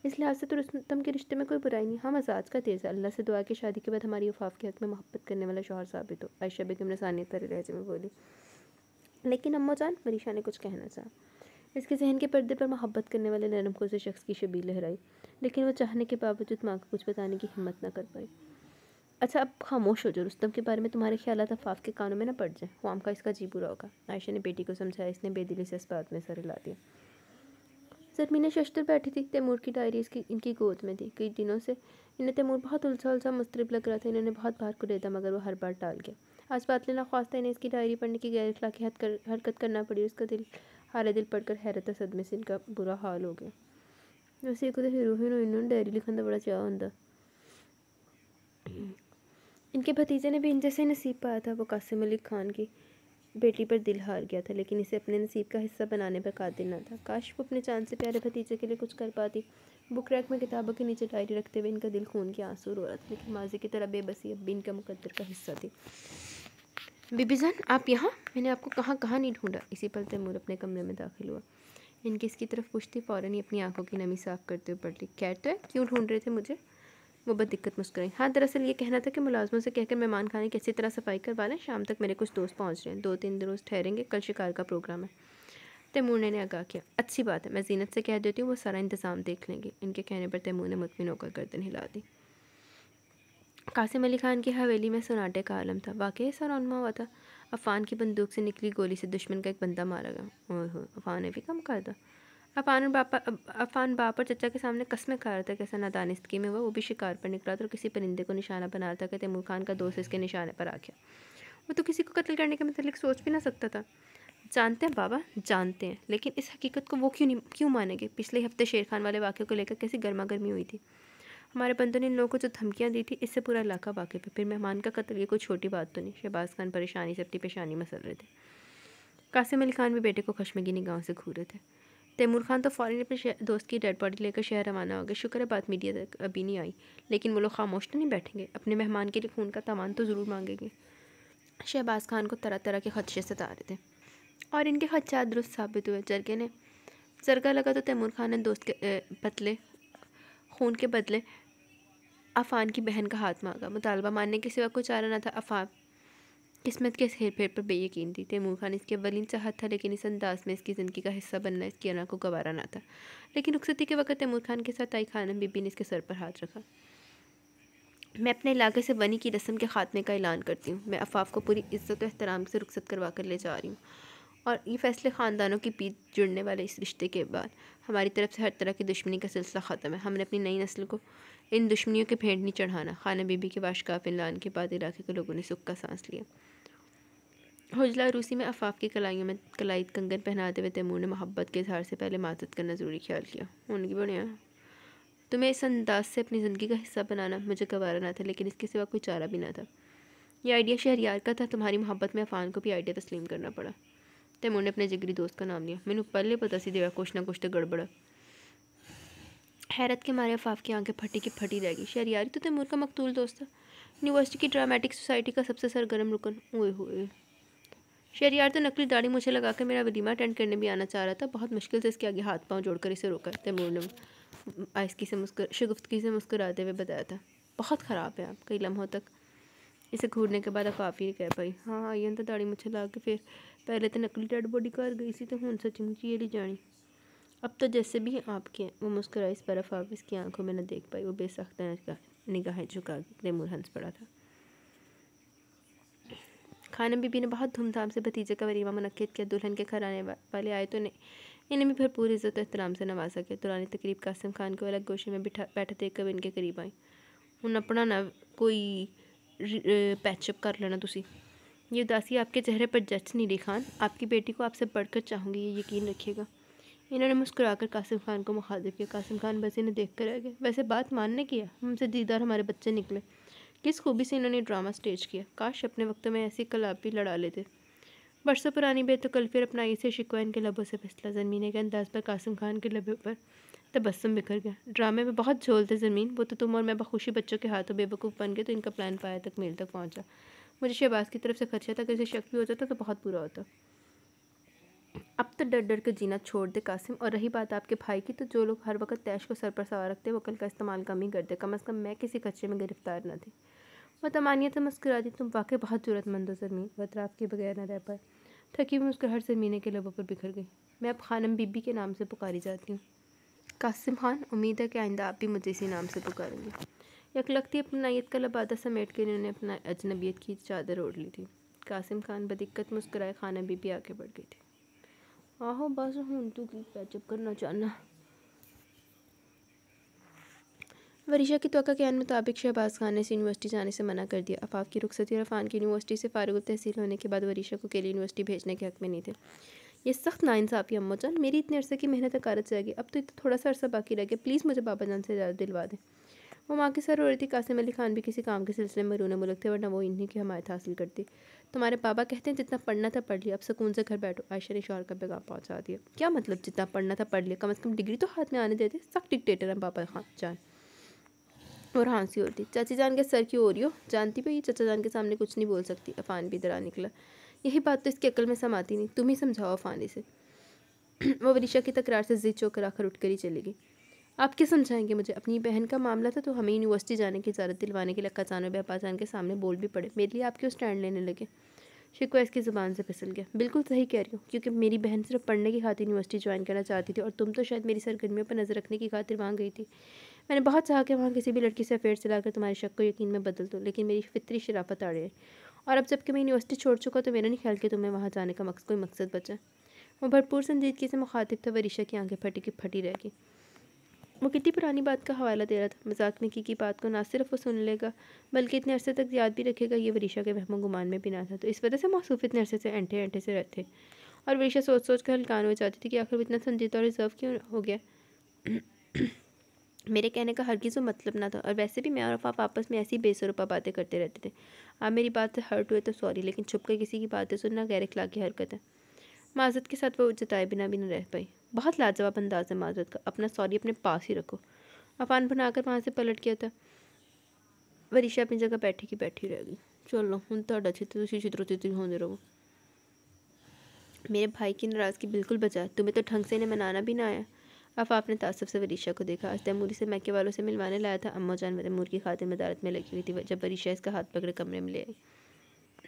इस लिहाज से तो रस्तम के रिश्ते में कोई बुराई नहीं हम आज़ाद का तेज़ है अल्लाह से दुआ की शादी के बाद हमारी वफाफ के हक में मोहब्बत करने वाला शोहर साबित हो आयशा बेगम ने सानियत पर लहजे में बोली लेकिन अम्मा जान मरीशा ने कुछ कहना चाहा इसके जहन के पर्दे पर मोहब्बत करने वाले नरम से शख्स की शबी लहराई लेकिन वो चाहने के बावजूद माँ को कुछ बताने की हिम्मत ना कर पाई अच्छा अब खामोश हो जाओ रुस्तम के बारे में तुम्हारे ख्याल अफाफ के कानों में ना पड़ जाए वाम का इसका जी बुरा होगा आयशा ने बेटी को समझाया इसने बेदिली से इस बात में सर हिला दिया सरमीना शस्त्र बैठी थी तैमूर की डायरी इसकी इनकी गोद में थी कई दिनों से इन्हें तैमूर बहुत उलझा उलझा मुस्तरब लग रहा था इन्होंने बहुत बार कुरेदा मगर वो हर बार टाल गया आज बात लेना था इन्हें इसकी डायरी पढ़ने की गैर इखलाकी हद कर हरकत करना पड़ी उसका दिल हारे दिल पढ़कर हैरत सदमे से इनका बुरा हाल हो गया वैसे एक रूह इन्होंने डायरी लिखा बड़ा चाह होता इनके भतीजे ने भी इन जैसे नसीब पाया था वो कासिम अली खान की बेटी पर दिल हार गया था लेकिन इसे अपने नसीब का हिस्सा बनाने पर कादिल ना था काश वो अपने चांद से प्यारे भतीजे के लिए कुछ कर पाती बुक रैक में किताबों के नीचे डायरी रखते हुए इनका दिल खून के आंसू रो रहा था लेकिन माजी की तरह बेबसी अब भी इनका मुकदर का हिस्सा थी बीबी जान आप यहाँ मैंने आपको कहाँ कहाँ नहीं ढूंढा इसी पल तैमूर अपने कमरे में दाखिल हुआ इनकी इसकी तरफ पुछती फ़ौरन ही अपनी आंखों की नमी साफ करते हुए पड़ ली तो है क्यों ढूंढ रहे थे मुझे वो बहुत दिक्कत मुस्कुराई हाँ दरअसल ये कहना था कि मुलाजमों से कहकर मेहमान खाने की अच्छी तरह सफाई करवा लें शाम तक मेरे कुछ दोस्त पहुँच रहे हैं दो तीन दोस्त ठहरेंगे कल शिकार का प्रोग्राम है तैमूर ने आगा किया अच्छी बात है मैं जीनत से कह देती हूँ वो सारा इंतज़ाम देख लेंगे इनके कहने पर तैमूर ने मुतमिन होकर गर्दन हिला दी कासिम अली खान की हवेली में सोनाटे का आलम था वाकई ऐसा रौनमा हुआ था अफान की बंदूक से निकली गोली से दुश्मन का एक बंदा मारा गया ओह अफान ने भी कम कर दिया अफान बापा अफान बाप और चचा के सामने कसमें खा रहा था कैसा नादान इसकी में हुआ वो भी शिकार पर निकला था और किसी परिंदे को निशाना बना रहा था कि तैमूर खान का दोस्त इसके निशाने पर आ गया वो तो किसी को कत्ल करने के मतलब सोच भी ना सकता था जानते हैं बाबा जानते हैं लेकिन इस हकीकत को वो क्यों नहीं क्यों मानेंगे पिछले हफ्ते शेर खान वाले वाक्य को लेकर कैसी गर्मा गर्मी हुई थी हमारे बंदों ने इन लोगों को जो धमकियाँ दी थी इससे पूरा इलाका वाकई पर फिर मेहमान का कत्ल ये कोई छोटी बात तो नहीं शहबाज खान परेशानी से अपनी पेशानी मसल रहे थे कासिम अली खान भी बेटे को खशमगी निगाहों से घूर रहे थे तैमूर खान तो फ़ौरन अपने दोस्त की डेड बॉडी लेकर शहर रवाना हो गए शुक्र है बात मीडिया तक अभी नहीं आई लेकिन वो लोग खामोश तो नहीं बैठेंगे अपने मेहमान के लिए खून का तमान तो ज़रूर मांगेंगे शहबाज खान को तरह तरह के खदशे सता रहे थे और इनके खदशा दुरुस्त साबित हुए जरगे ने जरगा लगा तो तैमूर खान ने दोस्त के बदले खून के बदले अफान की बहन का हाथ मांगा मुतालबा मानने के सिवा कुछ आ ना था अफान किस्मत के इस फेर पर बेयकीन थी तैमूर खान इसके अवलिन चाहत था लेकिन इस अंदाज में इसकी ज़िंदगी का हिस्सा बनना इसकी अना को गवारा ना था लेकिन रुखसती के वक्त तैमूर खान के साथ आई खानम बीबी ने इसके सर पर हाथ रखा मैं अपने इलाके से वनी की रस्म के ख़ात्मे का ऐलान करती हूँ मैं अफाफ को पूरी इज्जत और अहतराम से रुखसत करवा कर ले जा रही हूँ और ये फैसले ख़ानदानों के बीच जुड़ने वाले इस रिश्ते के बाद हमारी तरफ से हर तरह की दुश्मनी का सिलसिला ख़त्म है हमने अपनी नई नस्ल को इन दुश्मनियों के भेंट नहीं चढ़ाना खाना बीबी के वाशकाफ इलान के बाद इलाके के लोगों ने सुख का सांस लिया हौजला रूसी में अफाफ की कलाइयों में कलाई कंगन पहनाते हुए तैमूर ने मोहब्बत के इजहार से पहले मादत करना ज़रूरी ख्याल किया उनकी बढ़िया तुम्हें इस अंदाज से अपनी ज़िंदगी का हिस्सा बनाना मुझे गवारा ना था लेकिन इसके सिवा कोई चारा भी ना था यह आइडिया शहरियार का था तुम्हारी मोहब्बत में अफान को भी आइडिया तस्लीम करना पड़ा तैमूर ने अपने जिगरी दोस्त का नाम लिया मैंने पहले पता सी देगा कुछ ना कुछ तो गड़बड़ा हैरत के मारे अफाफ की आंखें फटी की फटी रह गई शहरियारी तो तैमूर का मकतूल दोस्त था यूनिवर्सिटी की ड्रामेटिक सोसाइटी का सबसे सरगर्म रुकन ओए होए शेर यार तो नकली दाढ़ी मुझे लगा कर मेरा वदीमा अटेंड करने भी आना चाह रहा था बहुत मुश्किल से इसके आगे हाथ पाँव जोड़कर इसे रोका तैमूर ने आयसकी से मुस्कर शगुफ्तगी से मुस्कुराते हुए बताया था बहुत ख़राब है आप कई लम्हों तक इसे घूरने के बाद काफ़ी कह पाई हाँ आइए तो दाढ़ी मुझे ला के फिर पहले तो नकली डेड बॉडी कर गई सी तो हूँ सचिन की ये ले जानी अब तो जैसे भी आपके वो मुस्कुराई इस बर्फ आप इसकी आंखों में न देख पाई वो बेसख्त निगाहें झुका तैमूर हंस पड़ा था खानम बीबी ने बहुत धूमधाम से भतीजे का वरीमा मनद किया दुल्हन के घर आने वाले आए तो इन्हें भी भरपूर इज़्ज़त एहतराम से नवाजा गया दुरानी तकरीब कासिम खान को अलग गोशे में बिठा बैठे देख कर इनके करीब आई हूँ अपना ना कोई पैचअप कर लेना तुसी ये उदासी आपके चेहरे पर जच नहीं रही खान आपकी बेटी को आपसे बढ़कर चाहूँगी ये यकीन रखिएगा इन्होंने मुस्कुराकर कासिम खान को मुखातिब किया कासिम खान बस इन्हें देख कर रह गए वैसे बात मानने की है हमसे दीदार हमारे बच्चे निकले किस खूबी से इन्होंने ड्रामा स्टेज किया काश अपने वक्त में ऐसी कलापी लड़ा लेते बरसों पुरानी तो कल फिर अपना इसे शिकवा इनके लबों से फिसला ज़मीने के अंदाज पर कासिम खान के लबे पर तबसम बिखर गया ड्रामे में बहुत झोल थे ज़मीन वो तो तुम और मैं बखुशी बच्चों के हाथों बेवकूफ़ बन गए तो इनका प्लान पाया तक मेल तक पहुँचा मुझे शहबाज की तरफ से खर्चा था कि उसे शक भी होता तो बहुत बुरा होता अब तो डर डर के जीना छोड़ दे कासिम और रही बात आपके भाई की तो जो लोग हर वक्त तैश को सर पर सवार रखते वकल का इस्तेमाल कम ही करते कम अज़ कम मैं किसी खच्चे में गिरफ्तार न थी वह तमानियत तो तो से मुस्कुरा दी तुम वाकई बहुत जरूरतमंद हो जमीन वतराफ के बगैर न रह पाए थकी हुई मुस्कुराहट हर मीने के लबों पर बिखर गई मैं अब खानम बीबी के नाम से पुकारी जाती हूँ कासिम खान उम्मीद है कि आइंदा आप भी मुझे इसी नाम से पुकारेंगे यकलखती अपनाइत का लबादा समेट के इन्होंने अपना अजनबीत की चादर ओढ़ ली थी कासिम खान बदिक्कत मुस्कुराए खाना बीबी आगे बढ़ गई थी आहो बस हूँ तू की पैचअप करना चाहना वरीशा की तो के मुताबिक शहबाज खान ने इस यूनिवर्सिटी जाने से मना कर दिया अफाक की रुखसती और अफान की यूनिवर्सिटी से फारग तहसील होने के बाद वरीशा को केली यूनिवर्सिटी भेजने के हक में नहीं थे ये सख्त नाइंसाफ़ी अम्मा जान मेरी इतने अरसे की मेहनत अकारत से आ गई अब तो इतना थोड़ा सा अरसा बाकी रह गया प्लीज़ मुझे बाबा जान से ज्यादा दिलवा दें वो माँ की सर हो रही थी कासिम अली खान भी किसी काम के सिलसिले में रोने मुलक थे वरना वो इन्हीं की हमायत हासिल करती तुम्हारे पापा कहते हैं जितना पढ़ना था पढ़ लिया अब सुकून से घर बैठो आयशा ने शोहर का पैगाम पहुँचा दिया क्या मतलब जितना पढ़ना था पढ़ लिया कम अज़ कम डिग्री तो हाथ में आने देते सख्त डिक्टेटर हैं पापा खान जान और हाँसी होती चाची जान के सर की हो जानती भाई चाचा जान के सामने कुछ नहीं बोल सकती अफान भी इधर आ निकला यही बात तो इसकी अकल में समाती नहीं तुम ही समझाओ अफान इसे वो वरीशा की तकरार से जिद चौकर आकर उठ कर ही चली गई आप क्या समझाएंगे मुझे अपनी बहन का मामला था तो हमें यूनिवर्सिटी जाने की इजाज़त दिलवाने के लिए और बेपाचान के सामने बोल भी पड़े मेरे लिए आप क्यों स्टैंड लेने लगे शिकवा इसकी ज़बान से फिसल गया बिल्कुल सही कह रही हूँ क्योंकि मेरी बहन सिर्फ पढ़ने की खातिर यूनिवर्सिटी ज्वाइन करना चाहती थी और तुम तो शायद मेरी सरगर्मियों पर नज़र रखने की खातिर वहाँ गई थी मैंने बहुत चाहा कि वहाँ किसी भी लड़की से अफेयर चलाकर लाकर तुम्हारे शक को यकीन में बदल दो लेकिन मेरी फितरी शराफत आ रही है और अब जबकि मैं यूनिवर्सिटी छोड़ चुका तो मेरा नहीं ख्याल कि तुम्हें वहाँ जाने का मकसद कोई मकसद बचा वो भरपूर संजीदगी से मुखातिब था वरीशा की आंखें फटी की फटी रह गई वो कितनी पुरानी बात का हवाला दे रहा था मजाक में की बात को ना सिर्फ वो सुन लेगा बल्कि इतने अरसे तक याद भी रखेगा ये वरीशा के वहमो गुमान में भी ना था तो इस वजह से मौसूफ इतने अरसे से एंठे एंठे से रहते और वरीशा सोच सोच कर हल्कान हो जाती थी कि आखिर इतना संजीदा और रिजर्व क्यों हो गया मेरे कहने का हर किसी मतलब ना था और वैसे भी मैं और आप आपस में ऐसी बेसरूपा बातें करते रहते थे आप मेरी बात से हर्ट हुए तो सॉरी लेकिन छुप कर किसी की बातें सुनना गैर की हरकत है माजत के साथ वो जताए बिना भी न रह पाई बहुत लाजवाब अंदाज है माजरत का अपना सॉरी अपने पास ही रखो अफान बनाकर वहाँ से पलट गया था वरीशा अपनी जगह बैठी की बैठी रह गई चलो हूँ थोड़ा तो चित्र तुम चित्रो चित्र तो होंगे रहो मेरे भाई की नाराज़गी बिल्कुल बचा तुम्हें तो ढंग से इन्हें मनाना भी ना आया आफाफ ने तासब से वरीशा को देखा आज तैमूरी से मैके वालों से मिलवाने लाया था अम्मा जान मेरे तैमूर की खातिर मदारत में लगी हुई थी जब वरीशा इसका हाथ पकड़े कमरे में ले आई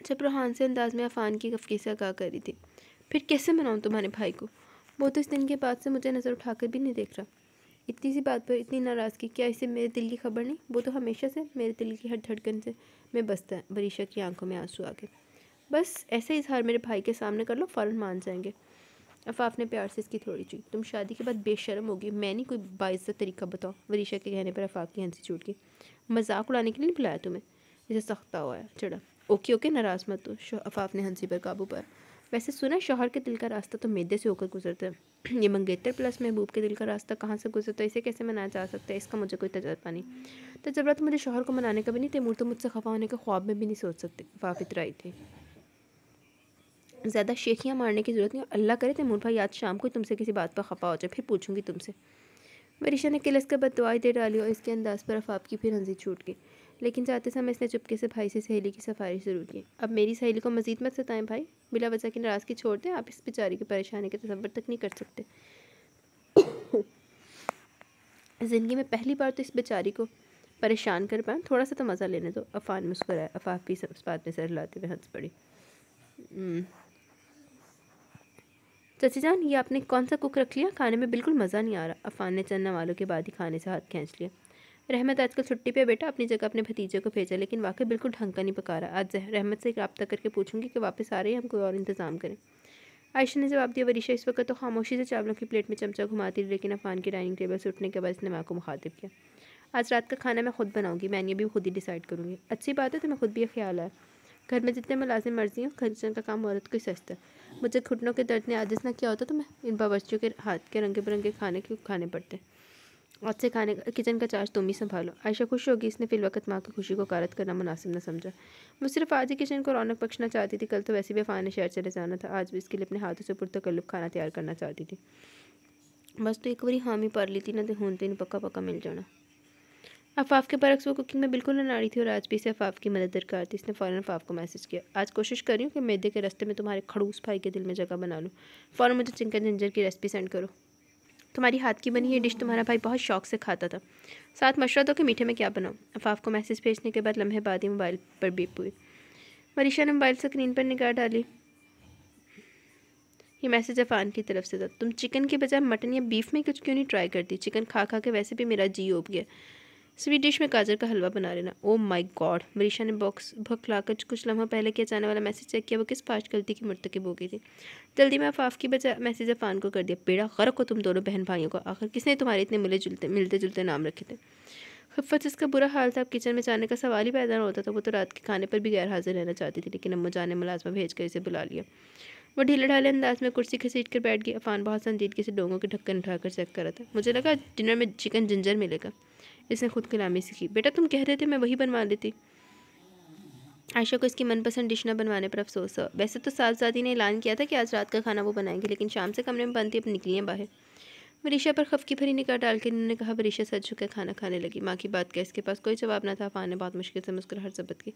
जब रूहान से अंदाज में अफान की गफकी से आगाह कर रही थी फिर कैसे मनाऊँ तुम्हारे भाई को वो तो इस दिन के बाद से मुझे नज़र उठाकर भी नहीं देख रहा इतनी सी बात पर इतनी नाराज़गी क्या इसे मेरे दिल की खबर नहीं वो तो हमेशा से मेरे दिल की हर धड़कन से मैं बसता है वरीशा की आंखों में आंसू आ गए बस ऐसे इजहार मेरे भाई के सामने कर लो फ़ौरन मान जाएंगे अफाफ ने प्यार से इसकी थोड़ी चुकी तुम शादी के बाद बेशरम होगी मैं नहीं कोई बाइज्जत तरीका बताओ वरीशा के कहने पर अफाफ की हंसी छूट गई मजाक उड़ाने के लिए बुलाया तुम्हें इसे सख्ता हुआ है चढ़ा ओके ओके नाराज़ मत हो अफाफ ने हंसी पर काबू पाया वैसे सुना शहर के दिल का रास्ता तो मैदे से होकर गुजरता है ये मंगेतर प्लस महबूब के दिल का रास्ता कहाँ से गुजरता है इसे कैसे मनाया जा सकता है इसका मुझे कोई तजर्बा नहीं तजर्बा तो मुझे शहर को मनाने का भी नहीं तैमूर तो मुझसे खफा होने के ख्वाब में भी नहीं सोच सकते वाफित राय थी ज़्यादा शेखियाँ मारने की ज़रूरत नहीं अल्लाह करे तैमूर भाई आज शाम को तुमसे किसी बात पर खफा हो जाए फिर पूछूंगी तुमसे मरीशा ने किलस का बदवाई दे डाली और इसके अंदाज पर अफाब की फिर हंसी छूट गई लेकिन जाते समय इसने चुपके से भाई से सहेली की सफारी शुरू की अब मेरी सहेली को मजीद मत सताएं भाई बिला वजह की नाराज़गी छोड़ दें आप इस बेचारी की परेशानी के तस्वर तक नहीं कर सकते ज़िंदगी में पहली बार तो इस बेचारी को परेशान कर पाए थोड़ा सा तो मज़ा लेने दो अफान मुस्कराए अफाफ भी इस बात में सर लाते हुए हंस पड़ी हम्म। चची जान ये आपने कौन सा कुक रख लिया खाने में बिल्कुल मज़ा नहीं आ रहा अफान ने चन्ना वालों के बाद ही खाने से हाथ खींच लिया रहमत आजकल छुट्टी पे बेटा अपनी जगह अपने भतीजे को भेजा लेकिन वाकई बिल्कुल ढंग का नहीं पका रहा आज रहमत से रबता करके पूछूंगी कि वापस आ रहे हैं हम कोई और इंतज़ाम करें आयशा ने जवाब दिया वरीशा इस वक्त तो खामोशी से चावलों की प्लेट में चमचा घुमाती रही लेकिन अफान की डाइनिंग टेबल से उठने के बाद इसने माँ को मुखातिब किया आज रात का खाना मैं खुद बनाऊंगी मैंने भी खुद ही डिसाइड करूँगी अच्छी बात है तो मैं खुद भी ये ख्याल आया घर में जितने मुलाजिम मर्जी हूँ खर्चन का काम औरत को ही सस्ता मुझे घुटनों के दर्द ने आदेश ना किया होता तो मैं इन बावर्चियों के हाथ के रंगे बिरंगे खाने के खाने पड़ते हैं आज से खाने का किचन का चार्ज तुम ही संभालो आयशा खुश होगी इसने फिर वक्त माँ की खुशी को कारत करना मुनासिब न समझा वो सिर्फ आज ही किचन को रौनक बख्शना चाहती थी कल तो वैसे भी अफान शहर चले जाना था आज भी इसके लिए अपने हाथों से पुरतकल्लुब खाना तैयार करना चाहती थी बस तो एक बार हामी पार ली थी ना तो हूं तेन पक्का पक्का मिल जाना अफाफ के बरक्स वो कुकिंग में बिल्कुल नाड़ी थी और आज भी इसे अफाफ की मदद दरकार थी इसने फ़ौरन अफाफ को मैसेज किया आज कोशिश कर रही हूँ कि मैदे के रस्ते में तुम्हारे खड़ूस भाई के दिल में जगह बना लूँ फ़ौरन मुझे चिकन जिंजर की रेसिपी सेंड करो तुम्हारी हाथ की बनी ये डिश तुम्हारा भाई बहुत शौक से खाता था साथ मशरा दो कि मीठे में क्या बनाओ अफाफ को मैसेज भेजने के बाद लम्हे बाद ही मोबाइल पर बीप हुई मरीशा ने मोबाइल स्क्रीन पर निगाह डाली ये मैसेज अफान की तरफ से था तुम चिकन के बजाय मटन या बीफ में कुछ क्यों नहीं ट्राई करती चिकन खा खा के वैसे भी मेरा जी उब गया स्वीट डिश में गाजर का हलवा बना लेना ओ माई गॉड मरीशा ने बॉक्स भक लाकर कुछ लम्हा पहले किया जाने वाला मैसेज चेक किया वो किस फास्ट गलती की मरतकब हो गई थी जल्दी में अफाफ की बजाय मैसेज अफान को कर दिया पेड़ा गर्क हो तुम दोनों बहन भाइयों को आखिर किसने तुम्हारे इतने मिले जुलते मिलते जुलते नाम रखे थे खफत जिसका बुरा हाल था अब किचन में जाने का सवाल ही पैदा होता था वो तो रात के खाने पर भी गैर हाजिर रहना चाहती थी लेकिन अम्मा जाने मुलाजमा भेज कर इसे बुला लिया वो ढीले ढाले अंदाज में कुर्सी खसीट कर बैठ गई अफान बहुत संजीदगी से डोंगों के ढक्कन उठाकर चेक करा था मुझे लगा डिनर में चिकन जिंजर मिलेगा इसने खुद कलामी सीखी बेटा तुम कह रहे थे मैं वही बनवा लेती आयशा को इसकी मनपसंद डिश ना बनवाने पर अफसोस हुआ वैसे तो साहबजादी ने ऐलान किया था कि आज रात का खाना वो बनाएंगे लेकिन शाम से कमरे में बंद थी अब निकली हैं बाहर वरीशा पर खफकी भरी निकाह डाल के इन्होंने कहा वरीशा सच झुक खाना खाने लगी माँ की बात का इसके पास कोई जवाब ना था फाने बहुत मुश्किल से मुस्कुराहट जबत की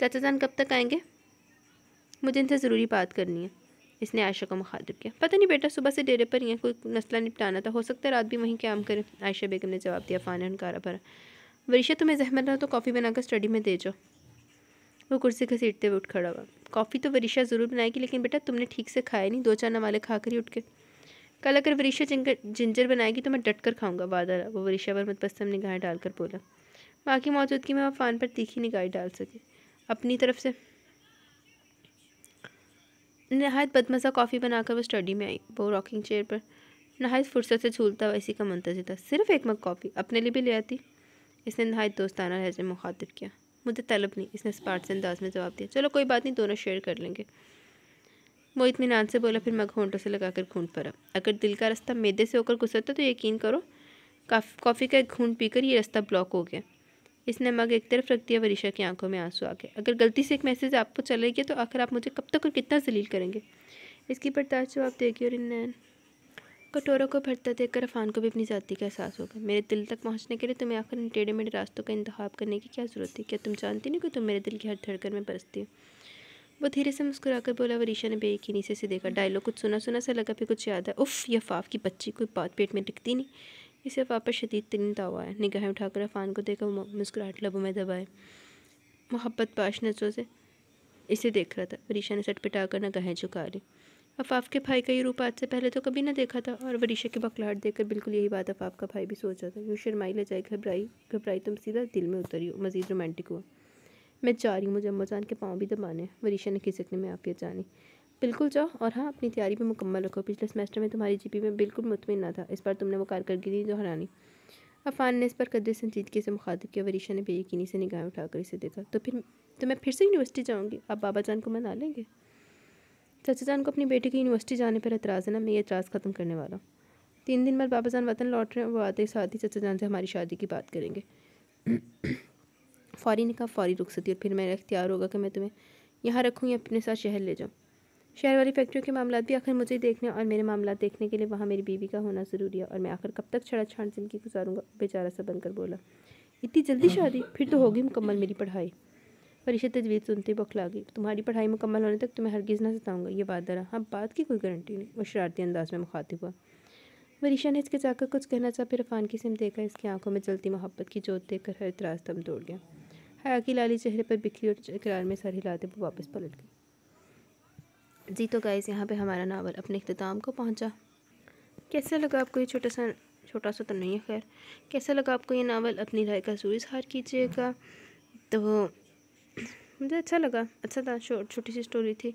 चाचा जान कब तक आएंगे मुझे इनसे ज़रूरी बात करनी है इसने आयशा को मुखातिब किया पता नहीं बेटा सुबह से डेरे पर ही कोई मसला निपटाना था हो सकता है रात भी वहीं काम करें आयशा बेगम ने जवाब दिया फ़ान हनकारा भरा वरीशा तुम्हें जहमत रहा तो कॉफ़ी बनाकर स्टडी में दे जाओ वो कुर्सी घसीटते हुए उठ खड़ा हुआ कॉफ़ी तो वरीशा ज़रूर बनाएगी लेकिन बेटा तुमने ठीक से खाया नहीं दो चार नवाले कर ही उठ के कल अगर वरीशा जिंजर बनाएगी तो मैं डट कर खाऊँगा वादा रहा वो वरीशा पर मतबसम निगाहें डालकर बोला बाकी मौजूदगी में वह फ़ान पर तीखी निगाहें डाल सके अपनी तरफ से नहायत बदमजा कॉफ़ी बनाकर वो स्टडी में आई वो रॉकिंग चेयर पर नहायत फुर्सत से झूलता हुआ इसी का मंतजर था सिर्फ एक मग कॉफ़ी अपने लिए भी ले आती इसने नहायत दोस्ताना लहजे मुखातिब किया मुझे तलब नहीं इसने स्पार्ट अंदाज में जवाब दिया चलो कोई बात नहीं दोनों शेयर कर लेंगे वो इतमान से बोला फिर मग होंटों से लगाकर घूंट पड़ा अगर दिल का रास्ता मैदे से होकर गुजरता तो यकीन करो कॉफ़ी का एक घूंट पीकर ये रास्ता ब्लॉक हो गया इस नमक एक तरफ रख दिया वरीशा की आंखों में आंसू आ गए अगर गलती से एक मैसेज आपको चले गया तो आखिर आप मुझे कब तक और कितना जलील करेंगे इसकी बर्दाश्त जवाब देगी और इन कटोरों को भरता देखकर अफान को भी अपनी जाति का एहसास होगा मेरे दिल तक पहुंचने के लिए तुम्हें आखिर इन टेढ़े मेढ़े रास्तों का इंतहाब करने की क्या ज़रूरत थी क्या तुम जानती नहीं कि तुम मेरे दिल की हर धड़कन में बरसती हो वो धीरे से मुस्कुराकर बोला वरीशा ने बेयकीनी से देखा डायलॉग कुछ सुना सुना सा लगा फिर कुछ याद है उफ़ यफाफ की बच्ची कोई बात पेट में दिखती नहीं इसे पापा शदीद तरीन हुआ है निगाहें उठाकर अफान को देखा मुस्कुराहट लबों में दबाए मोहब्बत पाश नजरों से इसे देख रहा था वरीशा ने सट पिटा कर नगाहें झुका ली अफाफ के भाई का ये रूप आज से पहले तो कभी ना देखा था और वरीशा की बकलाहट देखकर बिल्कुल यही बात अफाफ का भाई भी सोचा था यूँ शर्माई ले जाए घबराई घबराई तुम सीधा दिल में उतरी हो मज़ीद रोमांटिक हुआ मैं जा रही हूँ मुजम्मो जान के पाँव भी दबाने वरीशा ने खिसकने में आफियत जानी बिल्कुल जाओ और हाँ अपनी तैयारी भी मुकम्मल रखो पिछले सेमेस्टर में तुम्हारी जीपी में बिल्कुल मुतमिन ना था इस बार तुमने वो कारकर्दगी दोहरानी अफान ने इस पर कदर संजीदगी से मुखातब किया वरीशा ने बेयकीनी से निगाह उठाकर इसे देखा तो फिर तो मैं फिर से यूनिवर्सिटी जाऊँगी आप बाबा जान को मना लेंगे चाचा जान को अपनी बेटी की यूनिवर्सिटी जाने पर एतराज़ है ना मैं ये एतराज़ ख़त्म करने वाला हूँ तीन दिन बाद बाबा जान वतन लौट रहे हैं वो आते साथ ही चाचा जान से हमारी शादी की बात करेंगे फौरी ने कहा फौरी रुख सकती और फिर मेरा इख्तियार होगा कि मैं तुम्हें यहाँ रखूँ या अपने साथ शहर ले जाऊँ शहर वाली फैक्ट्रियों के मामला भी आखिर मुझे देखने और मेरे मामला देखने के लिए वहाँ मेरी बीवी का होना ज़रूरी है और मैं आखिर कब तक छड़ा छाड़ जिंदगी गुजारूंगा बेचारा सा बनकर बोला इतनी जल्दी शादी फिर तो होगी मुकम्मल मेरी पढ़ाई परिषद तजवीज़ सुनते ला गई तुम्हारी पढ़ाई मुकम्मल होने तक तुम्हें तो हरगिज़ ना सताऊँगा ये बात दरा हाँ बात की कोई गारंटी नहीं वो शरारती अंदाज में मुखातिब हुआ वरीशा ने इसके जाकर कुछ कहना चाह फिर अफान की सिम देखा इसकी आंखों में जलती मोहब्बत की जोत देखकर हर इतराज दम तोड़ गया हया की लाली चेहरे पर बिखरी और करार में सर हिलाते वो वापस पलट गई जी तो गाइस यहाँ पे हमारा नावल अपने अख्ताम को पहुँचा कैसा लगा आपको ये छोटा सा छोटा सा तो नहीं है खैर कैसा लगा आपको ये नावल अपनी राय का जरूर इजहार कीजिएगा तो मुझे अच्छा लगा अच्छा था छोटी सी स्टोरी थी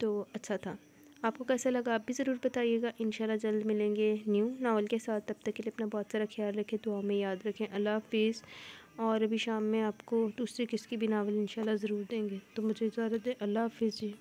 तो अच्छा था आपको कैसा लगा आप भी ज़रूर बताइएगा इन जल्द मिलेंगे न्यू नावल के साथ तब तक के लिए अपना बहुत सारा ख्याल रखें दुआ में याद रखें अल्लाह हाफिज़ और अभी शाम में आपको दूसरी किसकी की भी नावल इन ज़रूर देंगे तो मुझे इजाज़त है अल्लाह हाफिज़ जी